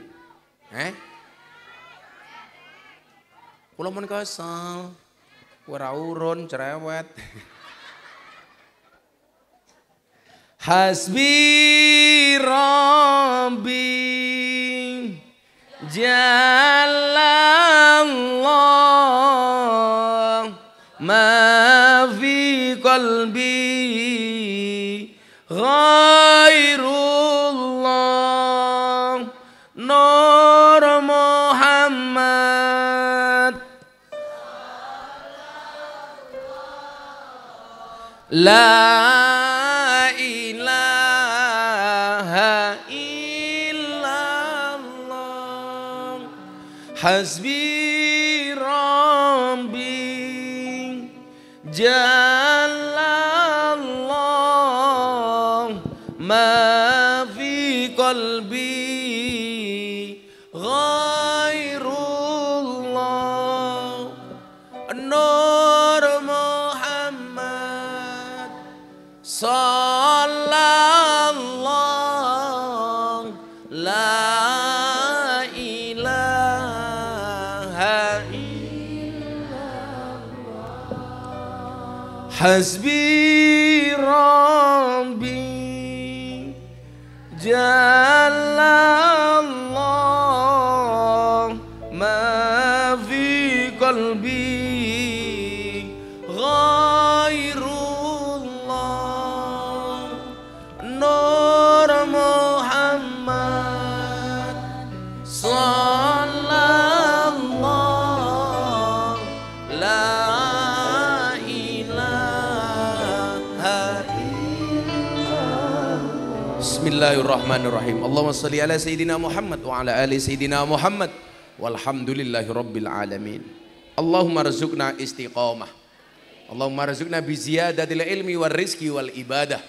eh? Kula men kesel. Ora urun cerewet. *laughs* Hasbi Rabbi Jalallah قلبي غير الله نور محمد لا إله إلا الله حسبي حسبي Bismillahirrahmanirrahim. Allahumma salli ala Sayyidina Muhammad wa ala ali Sayyidina Muhammad. Walhamdulillahi Rabbil Alamin. Allahumma rizukna istiqamah. Allahumma rizukna biziyadatil ilmi wal rizki wal ibadah.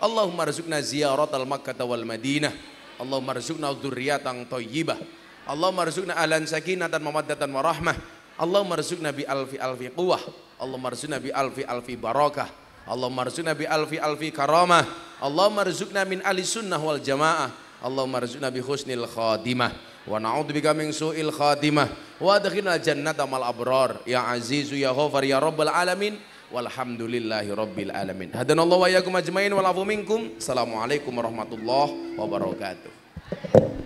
Allahumma rizukna ziyarat al makkah wal madinah. Allahumma rizukna dhurriyatan tayyibah. Allahumma rizukna alan sakinatan mawaddatan warahmah. Allahumma rizukna bi alfi alfi quwah. Allahumma rizukna bi alfi alfi barakah. Allahumma rizukna bi alfi alfi karamah. Allahumma rizukna min ahli sunnah wal jamaah. Allahumma rizukna bi husnil khadimah. Wa na'udzubika min su'il khadimah. Wa adkhilna jannata mal abrar. Ya azizu ya ghafar ya rabbal alamin. Walhamdulillahi rabbil alamin. Hadanallahu wa iyyakum ajmain wal afu minkum. Assalamualaikum warahmatullahi wabarakatuh.